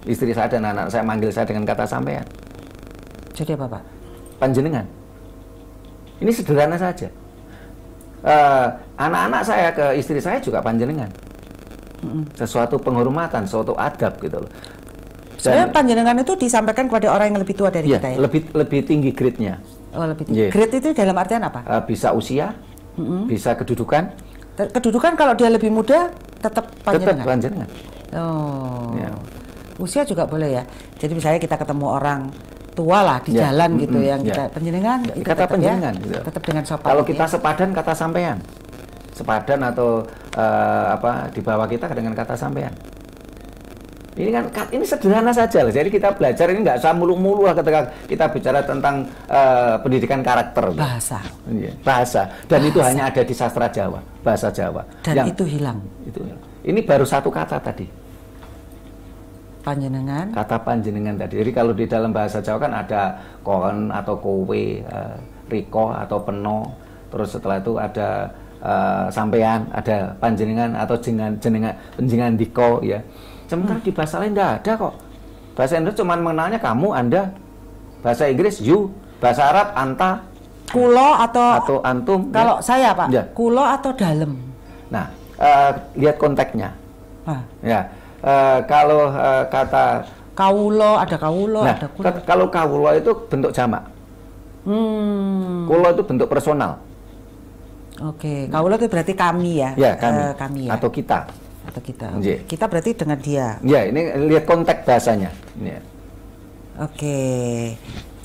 istri saya dan anak saya manggil saya dengan kata sampean. Jadi apa Pak? Panjenengan. Ini sederhana saja. anak eh, anak-anak saya ke istri saya juga panjenengan. Sesuatu penghormatan, suatu adab gitu loh. saya panjenengan itu disampaikan kepada orang yang lebih tua dari iya, kita ya. Lebih lebih tinggi grade-nya. Oh, lebih tinggi. Yeah. Grade itu dalam artian apa? Uh, bisa usia, mm-hmm. bisa kedudukan. kedudukan kalau dia lebih muda tetap panjenengan. Tetap panjenengan. Oh. Yeah. Usia juga boleh ya. Jadi misalnya kita ketemu orang tua lah di yeah. jalan gitu mm -hmm. yang ya. kita penjaringan ya, kata tetap ya, gitu. tetap dengan sopan kalau kita ya. sepadan kata sampean sepadan atau uh, apa di bawah kita dengan kata sampean ini kan ini sederhana saja lah. Jadi kita belajar ini nggak usah mulu lah ketika kita bicara tentang uh, pendidikan karakter. Bahasa. Iya, bahasa. Dan bahasa. itu hanya ada di sastra Jawa, bahasa Jawa. Dan yang, itu hilang. Itu hilang. Ini baru satu kata tadi panjenengan. Kata panjenengan tadi. Jadi kalau di dalam bahasa Jawa kan ada kon atau kowe, uh, eh, riko atau peno. Terus setelah itu ada uh, sampean, ada panjenengan atau jenengan jenengan penjenengan diko ya. Sementara hmm. di bahasa lain tidak ada kok. Bahasa Indonesia cuma mengenalnya kamu, Anda. Bahasa Inggris you, bahasa Arab anta. Kulo atau atau antum. Ya. Kalau ya. saya, Pak. Ya. Kulo atau dalam Nah, uh, lihat konteksnya. Ah. Ya uh, kalau uh, kata kaulo ada kaulo nah, ada kulo. Kalau kaulo itu bentuk jamak. Hmm. Kulo itu bentuk personal. Oke, okay. kaulo itu berarti kami ya. Ya, eh, kami. Uh, kami ya. Atau kita. Atau kita. Yeah. Kita berarti dengan dia. Ya, ini lihat konteks bahasanya. Yeah. Oke. Okay.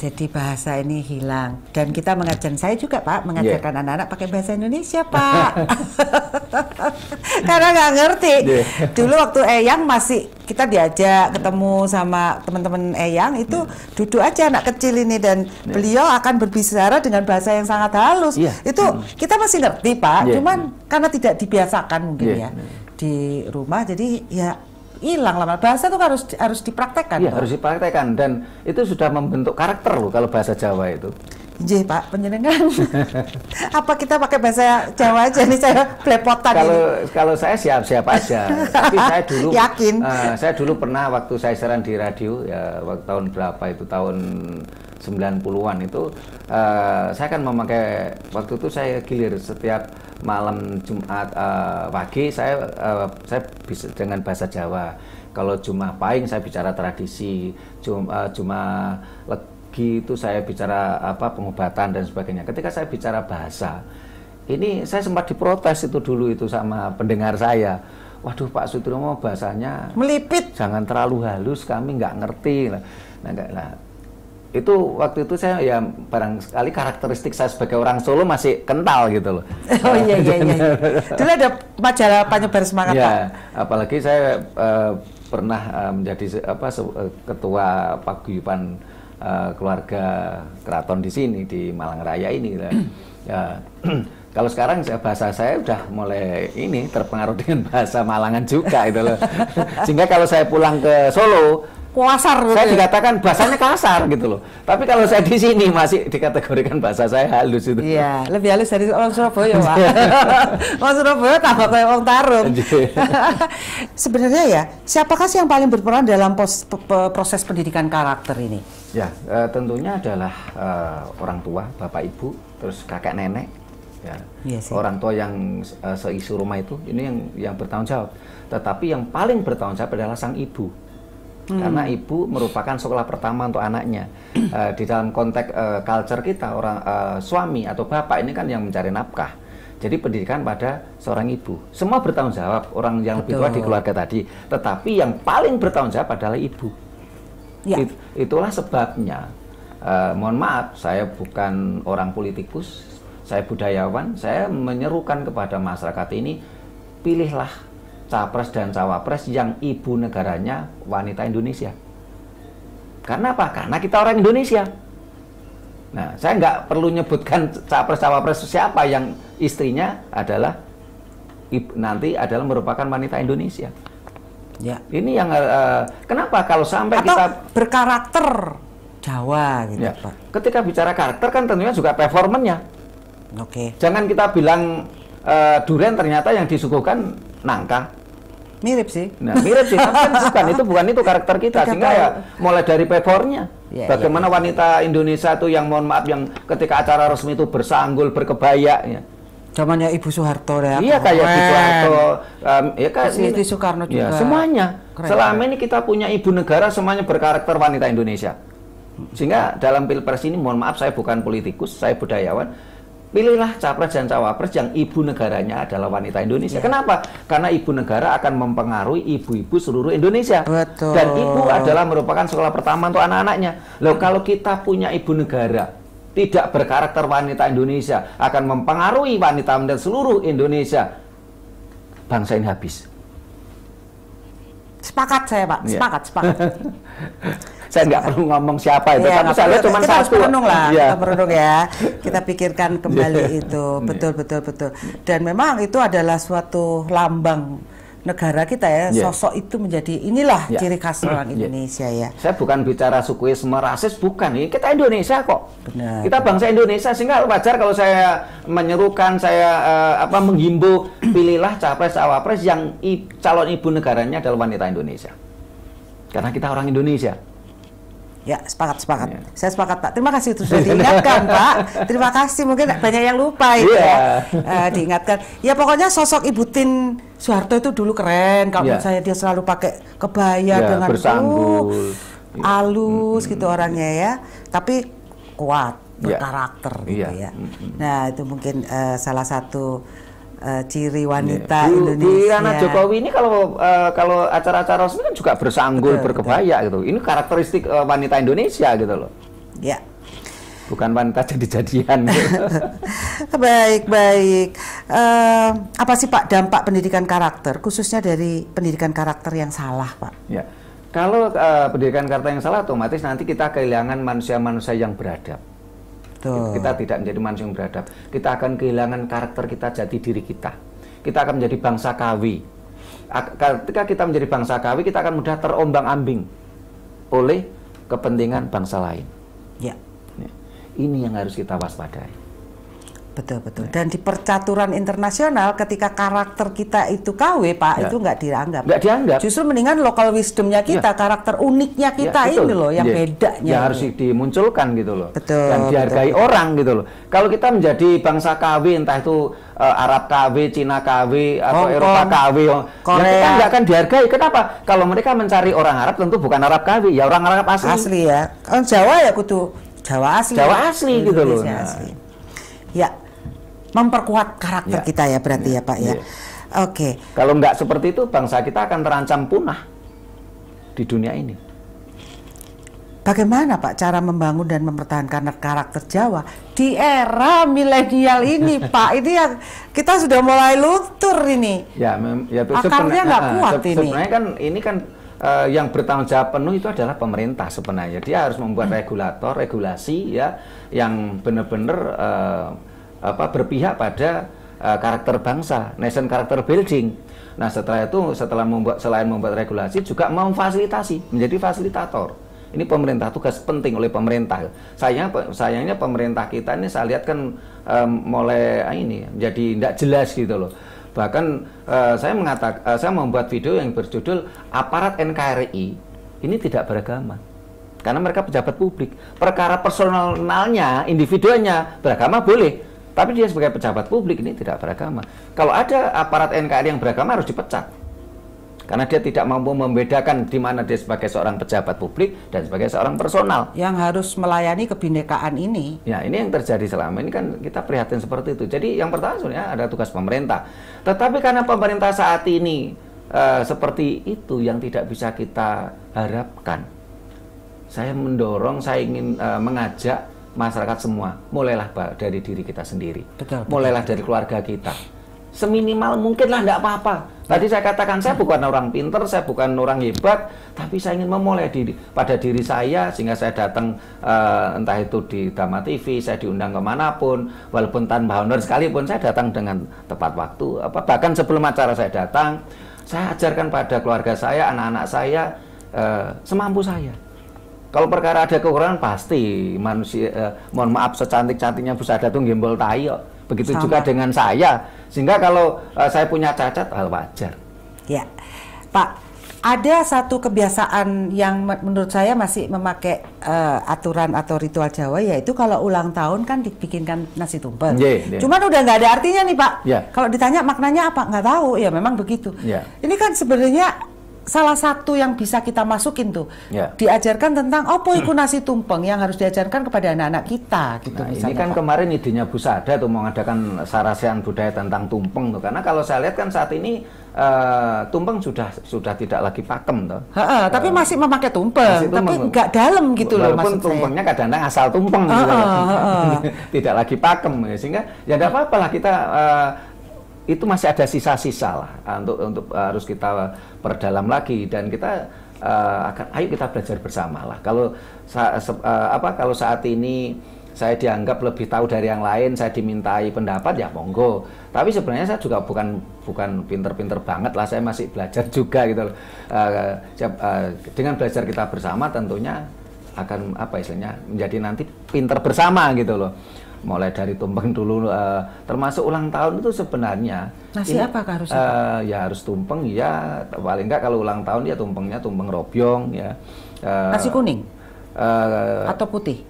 Jadi bahasa ini hilang dan kita mengajarkan saya juga Pak mengajarkan iya. anak-anak yeah. pakai bahasa Indonesia Pak. [laughs] [laughs] Karena nggak ngerti. Yeah. Dulu waktu Eyang masih kita diajak ketemu sama teman-teman Eyang itu yeah. Hmm. duduk aja anak kecil ini dan yeah. beliau akan berbicara dengan bahasa yang sangat halus. Yeah. Itu mm. kita masih ngerti Pak, yeah. cuman yeah. karena tidak dibiasakan mungkin yeah. ya di rumah jadi ya hilang lama bahasa itu harus harus dipraktekkan. Iya, harus dipraktekkan dan itu sudah membentuk karakter loh kalau bahasa Jawa itu. J Pak penyelenggara, [laughs] Apa kita pakai bahasa Jawa aja nih saya belepotan kalau, Kalau saya siap-siap aja. Tapi saya [laughs] dulu yakin. Uh, saya dulu pernah waktu saya siaran di radio ya waktu tahun berapa itu tahun 90-an itu uh, saya kan memakai waktu itu saya gilir setiap malam Jumat uh, pagi saya uh, saya bisa dengan bahasa Jawa kalau Jumat Pahing saya bicara tradisi, Jumah, Jumah psikologi itu saya bicara apa pengobatan dan sebagainya. Ketika saya bicara bahasa, ini saya sempat diprotes itu dulu itu sama pendengar saya. Waduh Pak Sutromo bahasanya melipit, jangan terlalu halus, kami nggak ngerti. Nah, nah, nah, itu waktu itu saya ya barangkali karakteristik saya sebagai orang Solo masih kental gitu loh. [laughs] Oh iya, iya iya iya. Dulu ada majalah penyebar semangat ya, Apalagi saya uh, pernah uh, menjadi apa eh, ketua paguyuban Eh, keluarga keraton di sini di Malang Raya ini. Gitu ya. ya. [clears throat] kalau sekarang bahasa saya udah mulai ini terpengaruh [laughs] dengan bahasa Malangan juga itu loh. [laughs] Sehingga kalau saya pulang ke Solo, kasar gitu. Saya ya? dikatakan bahasanya kasar gitu loh. Tapi kalau saya di sini masih dikategorikan bahasa saya halus itu. Iya, lebih halus dari orang Surabaya, Pak. [laughs] orang Surabaya tambah kayak orang Tarum. Sebenarnya ya, siapakah sih yang paling berperan dalam pos, proses pendidikan karakter ini? Ya, e, tentunya adalah e, orang tua, bapak ibu, terus kakek nenek, ya. Iya sih. Orang tua yang uh, seisu rumah itu ini yang yang bertanggung jawab. Tetapi yang paling bertanggung jawab adalah sang ibu. Hmm. Karena ibu merupakan sekolah pertama untuk anaknya. uh, [clears throat] di dalam konteks uh, culture kita orang uh, suami atau bapak ini kan yang mencari nafkah. Jadi pendidikan pada seorang ibu. Semua bertanggung jawab orang yang Betul. lebih tua di keluarga tadi. Tetapi yang paling bertanggung jawab adalah ibu. Ya. It, itulah sebabnya. Uh, mohon maaf, saya bukan orang politikus, saya budayawan, saya menyerukan kepada masyarakat ini, pilihlah capres dan cawapres yang ibu negaranya wanita Indonesia. Karena apa? Karena kita orang Indonesia. Nah, saya nggak perlu nyebutkan capres-cawapres siapa yang istrinya adalah nanti adalah merupakan wanita Indonesia. Ya. Ini yang uh, kenapa kalau sampai Atau kita berkarakter Jawa gitu, ya. Pak. Ketika bicara karakter kan tentunya juga performanya. Oke. Okay. Jangan kita bilang uh, durian ternyata yang disuguhkan nangka. Mirip sih. Nah, mirip sih, tapi kan bukan itu bukan itu karakter kita. Sehingga ya mulai dari pepornya. Ya, Bagaimana ya, ya. wanita Indonesia itu yang mohon maaf yang ketika acara resmi itu bersanggul, berkebaya ya. Zamannya Ibu Soeharto ya. Iya kayak Ibu Soeharto, um, ya kan Siti Soekarno iya, juga. Ya, semuanya. Keren, Selama ini kita punya ibu negara semuanya berkarakter wanita Indonesia. Sehingga dalam Pilpres ini mohon maaf saya bukan politikus, saya budayawan pilihlah capres dan cawapres yang ibu negaranya adalah wanita Indonesia. Ya. Kenapa? Karena ibu negara akan mempengaruhi ibu-ibu seluruh Indonesia. Betul. Dan ibu adalah merupakan sekolah pertama untuk anak-anaknya. Loh, kalau kita punya ibu negara tidak berkarakter wanita Indonesia akan mempengaruhi wanita dan seluruh Indonesia. Bangsa ini habis. Sepakat saya, Pak. Iya. Sepakat, ya. sepakat. [laughs] saya nggak perlu ngomong siapa itu. Ya, Tapi saya cuma kita satu. Harus lah, ya. kita merenung ya. Kita pikirkan kembali ya. itu, iya. betul betul betul. Dan memang itu adalah suatu lambang negara kita ya yeah. sosok itu menjadi inilah yeah. ciri khas orang iya. Indonesia ya. Saya bukan bicara sukuisme rasis bukan ini kita Indonesia kok. Benar. Kita bangsa Indonesia sehingga wajar kalau saya menyerukan saya uh, apa menghimbau [clears throat] pilihlah capres cawapres yang calon ibu negaranya adalah wanita Indonesia. Karena kita orang Indonesia. Ya, sepakat, sepakat. Ya. Saya sepakat, Pak. Terima kasih itu sudah diingatkan, Pak. Terima kasih. Mungkin banyak yang lupa itu ya. ya. Uh, diingatkan. Ya, pokoknya sosok Ibu Tin Soeharto itu dulu keren. Kalau ya. saya dia selalu pakai kebaya ya, dengan bersambul. Uh, iya. alus mm -hmm. gitu orangnya ya. Tapi kuat, iya. berkarakter ya. gitu ya. Mm -hmm. Nah, itu mungkin uh, salah satu uh, ciri wanita yeah. Indonesia. Diana Jokowi ini kalau uh, kalau acara-acara resmi kan juga bersanggul, betul, berkebaya betul. gitu. Ini karakteristik uh, wanita Indonesia gitu loh. Ya. Bukan wanita [laughs] jadi-jadian. Gitu. [laughs] baik, baik. Uh, apa sih Pak dampak pendidikan karakter khususnya dari pendidikan karakter yang salah, Pak? Ya. Kalau uh, pendidikan karakter yang salah otomatis nanti kita kehilangan manusia-manusia yang beradab Betul. Kita tidak menjadi manusia yang beradab. Kita akan kehilangan karakter kita, jati diri kita. Kita akan menjadi bangsa kawi. Ketika kita menjadi bangsa kawi, kita akan mudah terombang-ambing oleh kepentingan bangsa lain. Ya. ya. Ini yang harus kita waspadai. Betul betul. Ya. Dan di percaturan internasional ketika karakter kita itu KW Pak ya. itu nggak dianggap. Nggak dianggap. Justru mendingan lokal wisdomnya ya. kita, ya. karakter uniknya ya, kita ya, ini loh yang iya. ya. bedanya. Yang harus dimunculkan gitu loh. Betul. Dan dihargai betul, orang gitu loh. Kalau kita menjadi bangsa KW entah itu uh, Arab KW, Cina KW atau Hong Eropa KW, Korea. Ya kita nggak akan dihargai. Kenapa? Kalau mereka mencari orang Arab tentu bukan Arab KW, ya orang Arab asli. Asli ya. Jawa ya kudu Jawa asli. Jawa asli hmm, gitu loh. Nah. Asli Ya, memperkuat karakter ya. kita ya berarti ya, ya Pak ya. ya. Oke. Okay. Kalau nggak seperti itu bangsa kita akan terancam punah di dunia ini. Bagaimana Pak cara membangun dan mempertahankan karakter Jawa di era milenial ini [laughs] Pak? Ini ya kita sudah mulai luntur ini. Ya, mem, ya akarnya nggak kuat ini. Sebenarnya kan ini kan uh, yang bertanggung jawab penuh itu adalah pemerintah sebenarnya. Dia harus membuat hmm. regulator, regulasi ya yang benar-benar uh, apa berpihak pada uh, karakter bangsa, nation character building. Nah, setelah itu setelah membuat selain membuat regulasi juga memfasilitasi, menjadi fasilitator. Ini pemerintah tugas penting oleh pemerintah. Sayang sayangnya pemerintah kita ini saya lihat kan um, mulai ah, ini jadi tidak jelas gitu loh. Bahkan uh, saya mengatakan uh, saya membuat video yang berjudul aparat NKRI ini tidak beragama karena mereka pejabat publik. Perkara personalnya, individualnya beragama boleh, tapi dia sebagai pejabat publik ini tidak beragama. Kalau ada aparat NKRI yang beragama harus dipecat. Karena dia tidak mampu membedakan di mana dia sebagai seorang pejabat publik dan sebagai seorang personal. Yang harus melayani kebinekaan ini. Ya, ini yang terjadi selama ini kan kita prihatin seperti itu. Jadi yang pertama sebenarnya ada tugas pemerintah. Tetapi karena pemerintah saat ini uh, seperti itu yang tidak bisa kita harapkan saya mendorong, saya ingin uh, mengajak masyarakat semua, mulailah dari diri kita sendiri, betul, mulailah dari keluarga kita. Seminimal mungkinlah, tidak apa-apa. Tadi saya katakan saya bukan orang pinter, saya bukan orang hebat, tapi saya ingin memulai diri pada diri saya sehingga saya datang uh, entah itu di Dama TV, saya diundang kemanapun, walaupun tanpa honor sekalipun saya datang dengan tepat waktu. Apa bahkan sebelum acara saya datang, saya ajarkan pada keluarga saya, anak-anak saya, uh, semampu saya. Kalau perkara ada kekurangan pasti manusia eh, mohon maaf secantik-cantiknya ada tuh gembol tayo. Begitu Sama. juga dengan saya. Sehingga kalau eh, saya punya cacat hal ah, wajar. Ya. Pak, ada satu kebiasaan yang menurut saya masih memakai uh, aturan atau ritual Jawa yaitu kalau ulang tahun kan dibikinkan nasi tumpeng. Yeah, yeah. Cuman udah nggak ada artinya nih Pak. Yeah. Kalau ditanya maknanya apa nggak tahu ya memang begitu. Yeah. Ini kan sebenarnya salah satu yang bisa kita masukin tuh ya. diajarkan tentang oh [clears throat] iku nasi tumpeng yang harus diajarkan kepada anak-anak kita gitu nah, ini kan Pak. kemarin idenya Bu Sada tuh mengadakan sarasean budaya tentang tumpeng tuh karena kalau saya lihat kan saat ini uh, tumpeng sudah sudah tidak lagi pakem tuh ha eh, tapi masih memakai tumpeng, masih tumpeng tapi nggak dalam gitu loh maksud tumpengnya kadang-kadang asal tumpeng ha -ha, gitu, ha [laughs] tidak lagi pakem ya. sehingga ya tidak apa-apa lah kita uh, itu masih ada sisa-sisa lah ah, untuk untuk ah, harus kita perdalam lagi dan kita uh, akan ayo kita belajar bersama lah. Kalau sa, se, uh, apa kalau saat ini saya dianggap lebih tahu dari yang lain, saya dimintai pendapat ya monggo. Tapi sebenarnya saya juga bukan bukan pinter-pinter banget lah, saya masih belajar [laughs] juga gitu loh. Uh, uh, dengan belajar kita bersama tentunya akan apa istilahnya menjadi nanti pinter bersama gitu loh mulai dari tumpeng dulu uh, termasuk ulang tahun itu sebenarnya nasi ini, apa harus uh, eh, ya harus tumpeng ya paling enggak kalau ulang tahun ya tumpengnya tumpeng robyong ya uh, nasi kuning uh, atau putih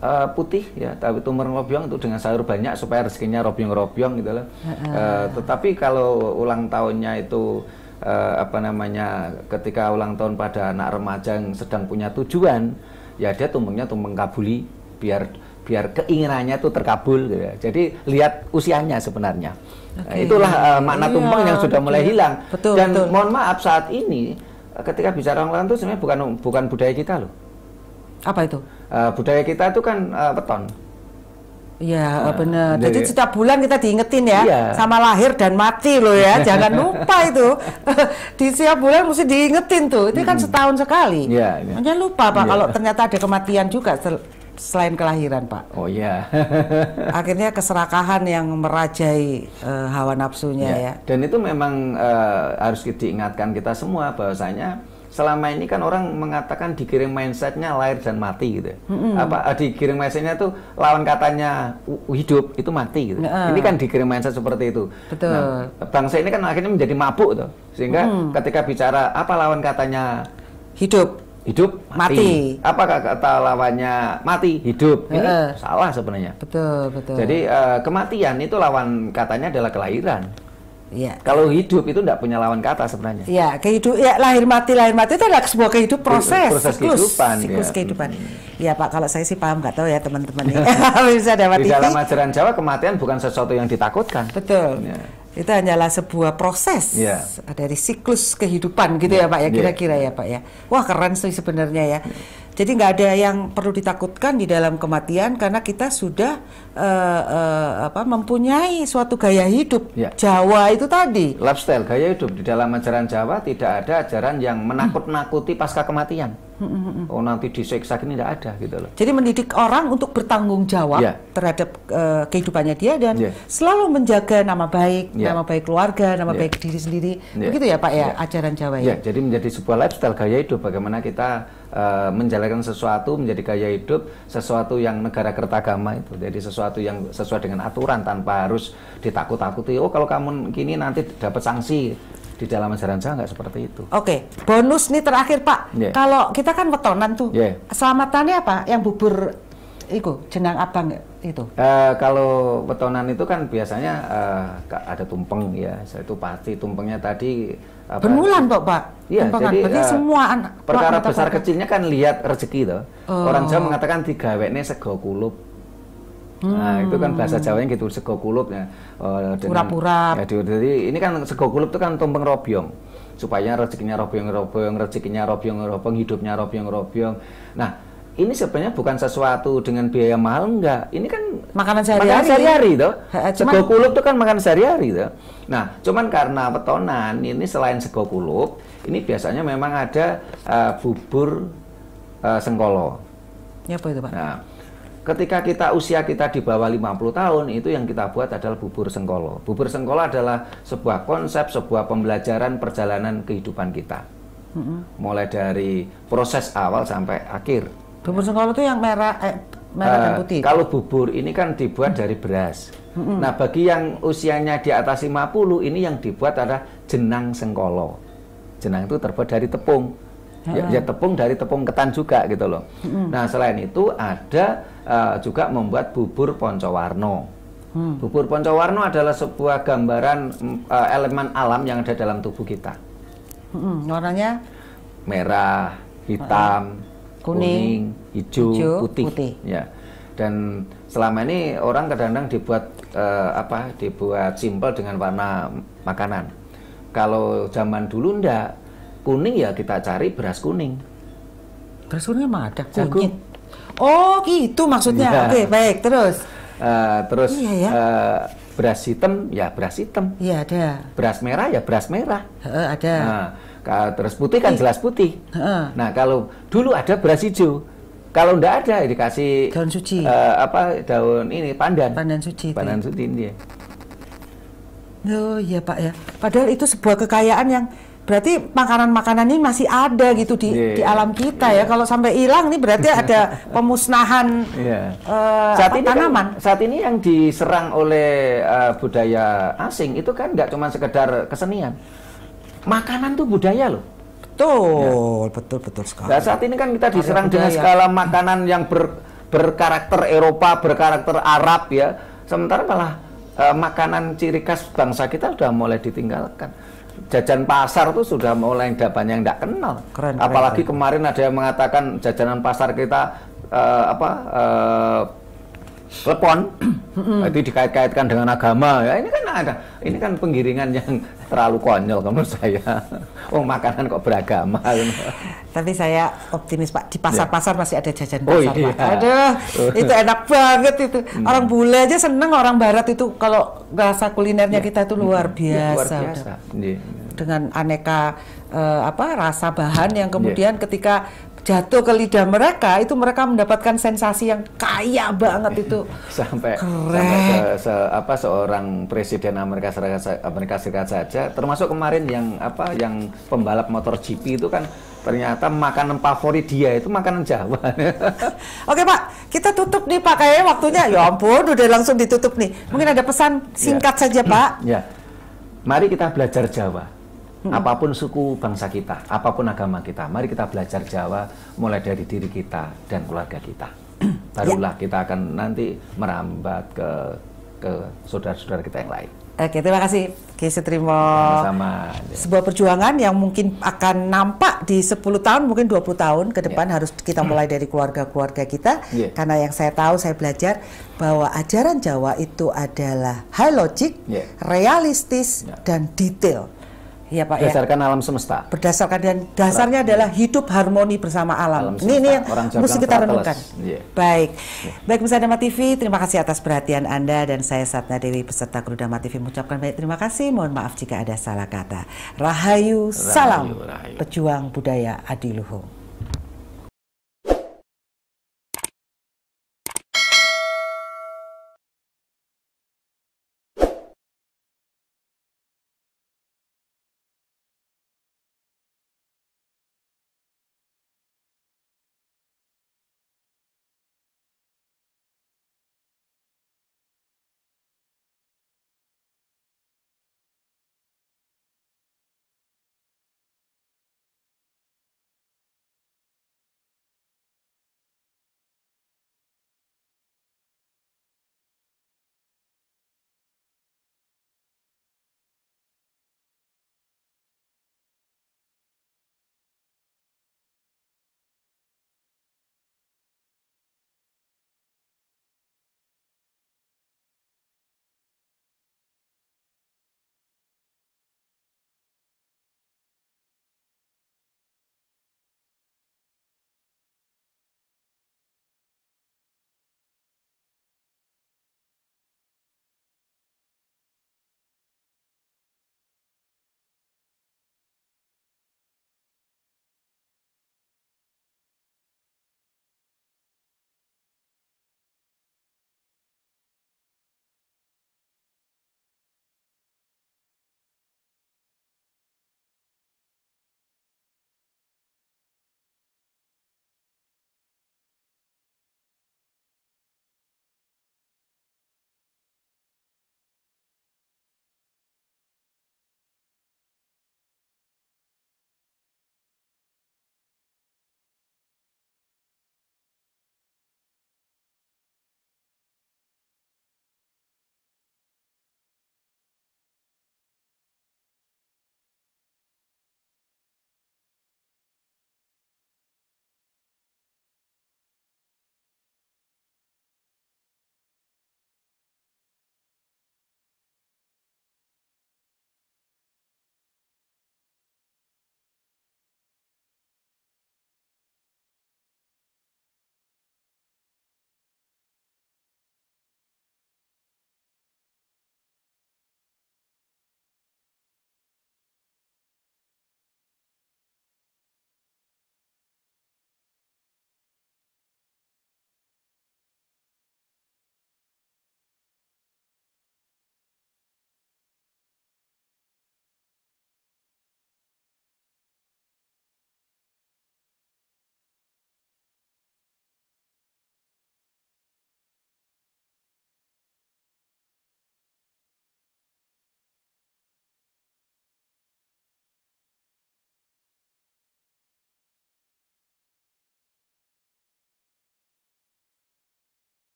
uh, putih ya tapi tumpeng robyong itu dengan sayur banyak supaya rezekinya robyong-robyong gitu loh. Uh, uh, tetapi kalau ulang tahunnya itu uh, apa namanya ketika ulang tahun pada anak remaja yang sedang punya tujuan ya dia tumpengnya tumpeng kabuli biar biar keinginannya itu terkabul gitu ya. Jadi lihat usianya sebenarnya. Nah, okay. Itulah uh, makna iya, tumpeng yang sudah mulai hilang. Betul, Dan betul. mohon maaf saat ini eh, ketika bicara orang itu sebenarnya bukan bukan budaya kita loh. Apa itu? Uh, budaya kita itu kan uh, weton. Iya nah, benar. Jadi setiap bulan kita diingetin ya iya. sama lahir dan mati loh ya. [laughs] Jangan lupa itu. [laughs] Di setiap bulan mesti diingetin tuh. Itu kan setahun sekali. Iya. iya. Hanya lupa pak iya. kalau ternyata ada kematian juga selain kelahiran Pak. Oh iya. Yeah. [laughs] Akhirnya keserakahan yang merajai uh, hawa nafsunya yeah. ya. Dan itu memang uh, harus diingatkan kita semua bahwasanya selama ini kan orang mengatakan dikirim mindsetnya lahir dan mati gitu. Mm-hmm. Apa ah, dikirim mindsetnya tuh lawan katanya hidup itu mati gitu. Mm-hmm. Ini kan dikirim mindset seperti itu. Betul. Nah, bangsa ini kan akhirnya menjadi mabuk tuh. Sehingga mm. ketika bicara apa lawan katanya hidup hidup mati. mati. Apa kata lawannya mati hidup? Ini uh, salah sebenarnya. Betul betul. Jadi uh, kematian itu lawan katanya adalah kelahiran. Ya. Kalau hidup itu tidak punya lawan kata sebenarnya. Ya, kehidup ya lahir mati lahir mati itu adalah sebuah kehidup proses, proses siklus, kehidupan, siklus ya. kehidupan. Ya Pak, kalau saya sih paham nggak tahu ya teman-teman. [laughs] bisa dapat Di dalam ajaran Jawa kematian bukan sesuatu yang ditakutkan. Betul. Ya itu hanyalah sebuah proses yeah. dari siklus kehidupan gitu yeah. ya Pak ya, ya. kira-kira yeah. ya Pak ya. Wah keren sih sebenarnya ya. Yeah. Jadi nggak ada yang perlu ditakutkan di dalam kematian karena kita sudah uh, uh, apa, mempunyai suatu gaya hidup ya. Jawa itu tadi. Lifestyle gaya hidup di dalam ajaran Jawa tidak ada ajaran yang menakut-nakuti pasca kematian. oh nanti disiksa ini tidak ada gitu loh. Jadi mendidik orang untuk bertanggung jawab yeah. terhadap uh, kehidupannya dia dan yeah. selalu menjaga nama baik, yeah. nama baik keluarga, nama yeah. baik diri sendiri. Yeah. Begitu ya Pak ya yeah. ajaran Jawa ya. Yeah. Jadi menjadi sebuah lifestyle gaya hidup bagaimana kita e, menjalankan sesuatu menjadi gaya hidup sesuatu yang negara kertagama itu jadi sesuatu yang sesuai dengan aturan tanpa harus ditakut-takuti oh kalau kamu gini nanti dapat sanksi di dalam ajaran saya nggak seperti itu. Oke, okay. bonus nih terakhir Pak. Yeah. Kalau kita kan wetonan tuh, yeah. selamatannya apa? Yang bubur itu jenang abang itu? Uh, kalau wetonan itu kan biasanya uh, ada tumpeng ya. Itu pasti tumpengnya tadi apa, kok Pak. Iya, jadi uh, semua anak perkara besar kecilnya kan lihat rezeki itu. Oh. Orang Jawa oh. mengatakan tiga wekne sego kulup. Nah, hmm. Nah, itu kan bahasa Jawanya gitu sego kulup ya. Eh, Pura-pura. Ya, jadi ini kan sego kulup itu kan tumpeng robyong supaya rezekinya robyong-robyong, rezekinya robyong-robyong, hidupnya robyong-robyong. Nah, ini sebenarnya bukan sesuatu dengan biaya mahal enggak. Ini kan makanan sehari-hari. Makanan sehari-hari Sego kulup itu kan makanan sehari-hari toh. Nah, cuman karena petonan ini selain sego kulup, ini biasanya memang ada uh, bubur uh, sengkolo. Ya apa itu, Pak? Nah, ketika kita usia kita di bawah 50 tahun itu yang kita buat adalah bubur sengkolo. Bubur sengkolo adalah sebuah konsep, sebuah pembelajaran perjalanan kehidupan kita. Mulai dari proses awal sampai akhir. Bubur Sengkolo itu yang merah eh, merah uh, dan eh, putih. Kalau bubur ini kan dibuat hmm. dari beras. Hmm. Nah, bagi yang usianya di atas 50 ini yang dibuat adalah jenang sengkolo. Jenang itu terbuat dari tepung. Ya, ya tepung dari tepung ketan juga gitu loh. Hmm. Nah, selain itu ada uh, juga membuat bubur poncowarno. Hmm. Bubur poncowarno adalah sebuah gambaran uh, elemen alam yang ada dalam tubuh kita. Hmm, warnanya merah, hitam, kuning, kuning hijau, hijau putih. putih. Ya. Dan selama ini orang kadang-kadang dibuat uh, apa? Dibuat simpel dengan warna makanan. Kalau zaman dulu ndak kuning ya kita cari beras kuning. Beras kuning mah ada kuning Oh, gitu maksudnya. Ya. Oke, baik. Terus uh, terus iya, ya. uh, beras hitam ya beras hitam. Iya, ada. Beras merah ya beras merah. Uh, ada. Nah, terus putih kan jelas putih. Uh. Nah kalau dulu ada beras hijau, kalau ndak ada dikasih daun suci, uh, apa daun ini pandan. Pandan suci. Pandan ya? suci ini ya. Oh iya pak ya. Padahal itu sebuah kekayaan yang berarti makanan-makanan ini masih ada gitu di, yeah, di iya. alam kita yeah. ya. Iya. Kalau sampai hilang ini berarti [laughs] ada pemusnahan yeah. Iya. uh, saat apa, ini kan tanaman. Kan, saat ini yang diserang oleh uh, budaya asing itu kan nggak cuma sekedar kesenian Makanan tuh budaya loh. Betul, ya. betul, betul sekali. Nah, saat ini kan kita diserang dengan skala makanan yang ber, berkarakter Eropa, berkarakter Arab ya. Sementara malah uh, makanan ciri khas bangsa kita sudah mulai ditinggalkan jajan pasar tuh sudah mulai banyak yang tidak kenal. Keren, Apalagi keren. kemarin ada yang mengatakan jajanan pasar kita uh, apa uh, telepon itu dikait-kaitkan dengan agama ya ini kan ada ini kan penggiringan yang terlalu konyol menurut saya oh makanan kok beragama tapi saya optimis pak di pasar-pasar ya. masih ada jajan oh, pasar oh, iya. pak aduh oh. itu enak banget itu hmm. orang bule aja seneng orang barat itu kalau rasa kulinernya ya. kita itu luar hmm. ya, biasa, luar biasa. Iya. dengan aneka uh, apa rasa bahan yang kemudian ketika jatuh ke lidah mereka itu mereka mendapatkan sensasi yang kaya banget itu [laughs] sampai sampai ke, se, apa seorang presiden Amerika Serikat Amerika Serikat saja termasuk kemarin yang apa yang pembalap motor GP itu kan ternyata makanan favorit dia itu makanan Jawa. [laughs] Oke Pak, kita tutup nih Pak kayaknya waktunya. Ya ampun, udah langsung ditutup nih. Mungkin ada pesan ya. singkat ya. saja Pak. [clears throat] Ya, mari kita belajar Jawa Hmm. apapun suku bangsa kita, apapun agama kita. Mari kita belajar Jawa mulai dari diri kita dan keluarga kita. [clears throat] Barulah ya. kita akan nanti merambat ke ke saudara-saudara kita yang lain. Oke, terima kasih Ki Sutrimo. Sama. Sebuah perjuangan yang mungkin akan nampak di 10 tahun, mungkin 20 tahun ke depan yeah. harus kita [clears throat] mulai dari keluarga-keluarga kita. Yeah. Karena yang saya tahu, saya belajar bahwa ajaran Jawa itu adalah high logic, yeah. realistis, yeah. dan detail. Iya Pak. Ya. Berdasarkan ya. alam semesta. Berdasarkan dan dasarnya adalah hidup harmoni bersama alam. alam ini ini yang mesti kita renungkan. Yeah. Baik, yeah. baik pemirsa Dama TV, terima kasih atas perhatian anda dan saya Satna Dewi peserta Guru Dama TV mengucapkan banyak terima kasih. Mohon maaf jika ada salah kata. Rahayu, Rahayu salam, Rahayu. pejuang budaya adiluhung.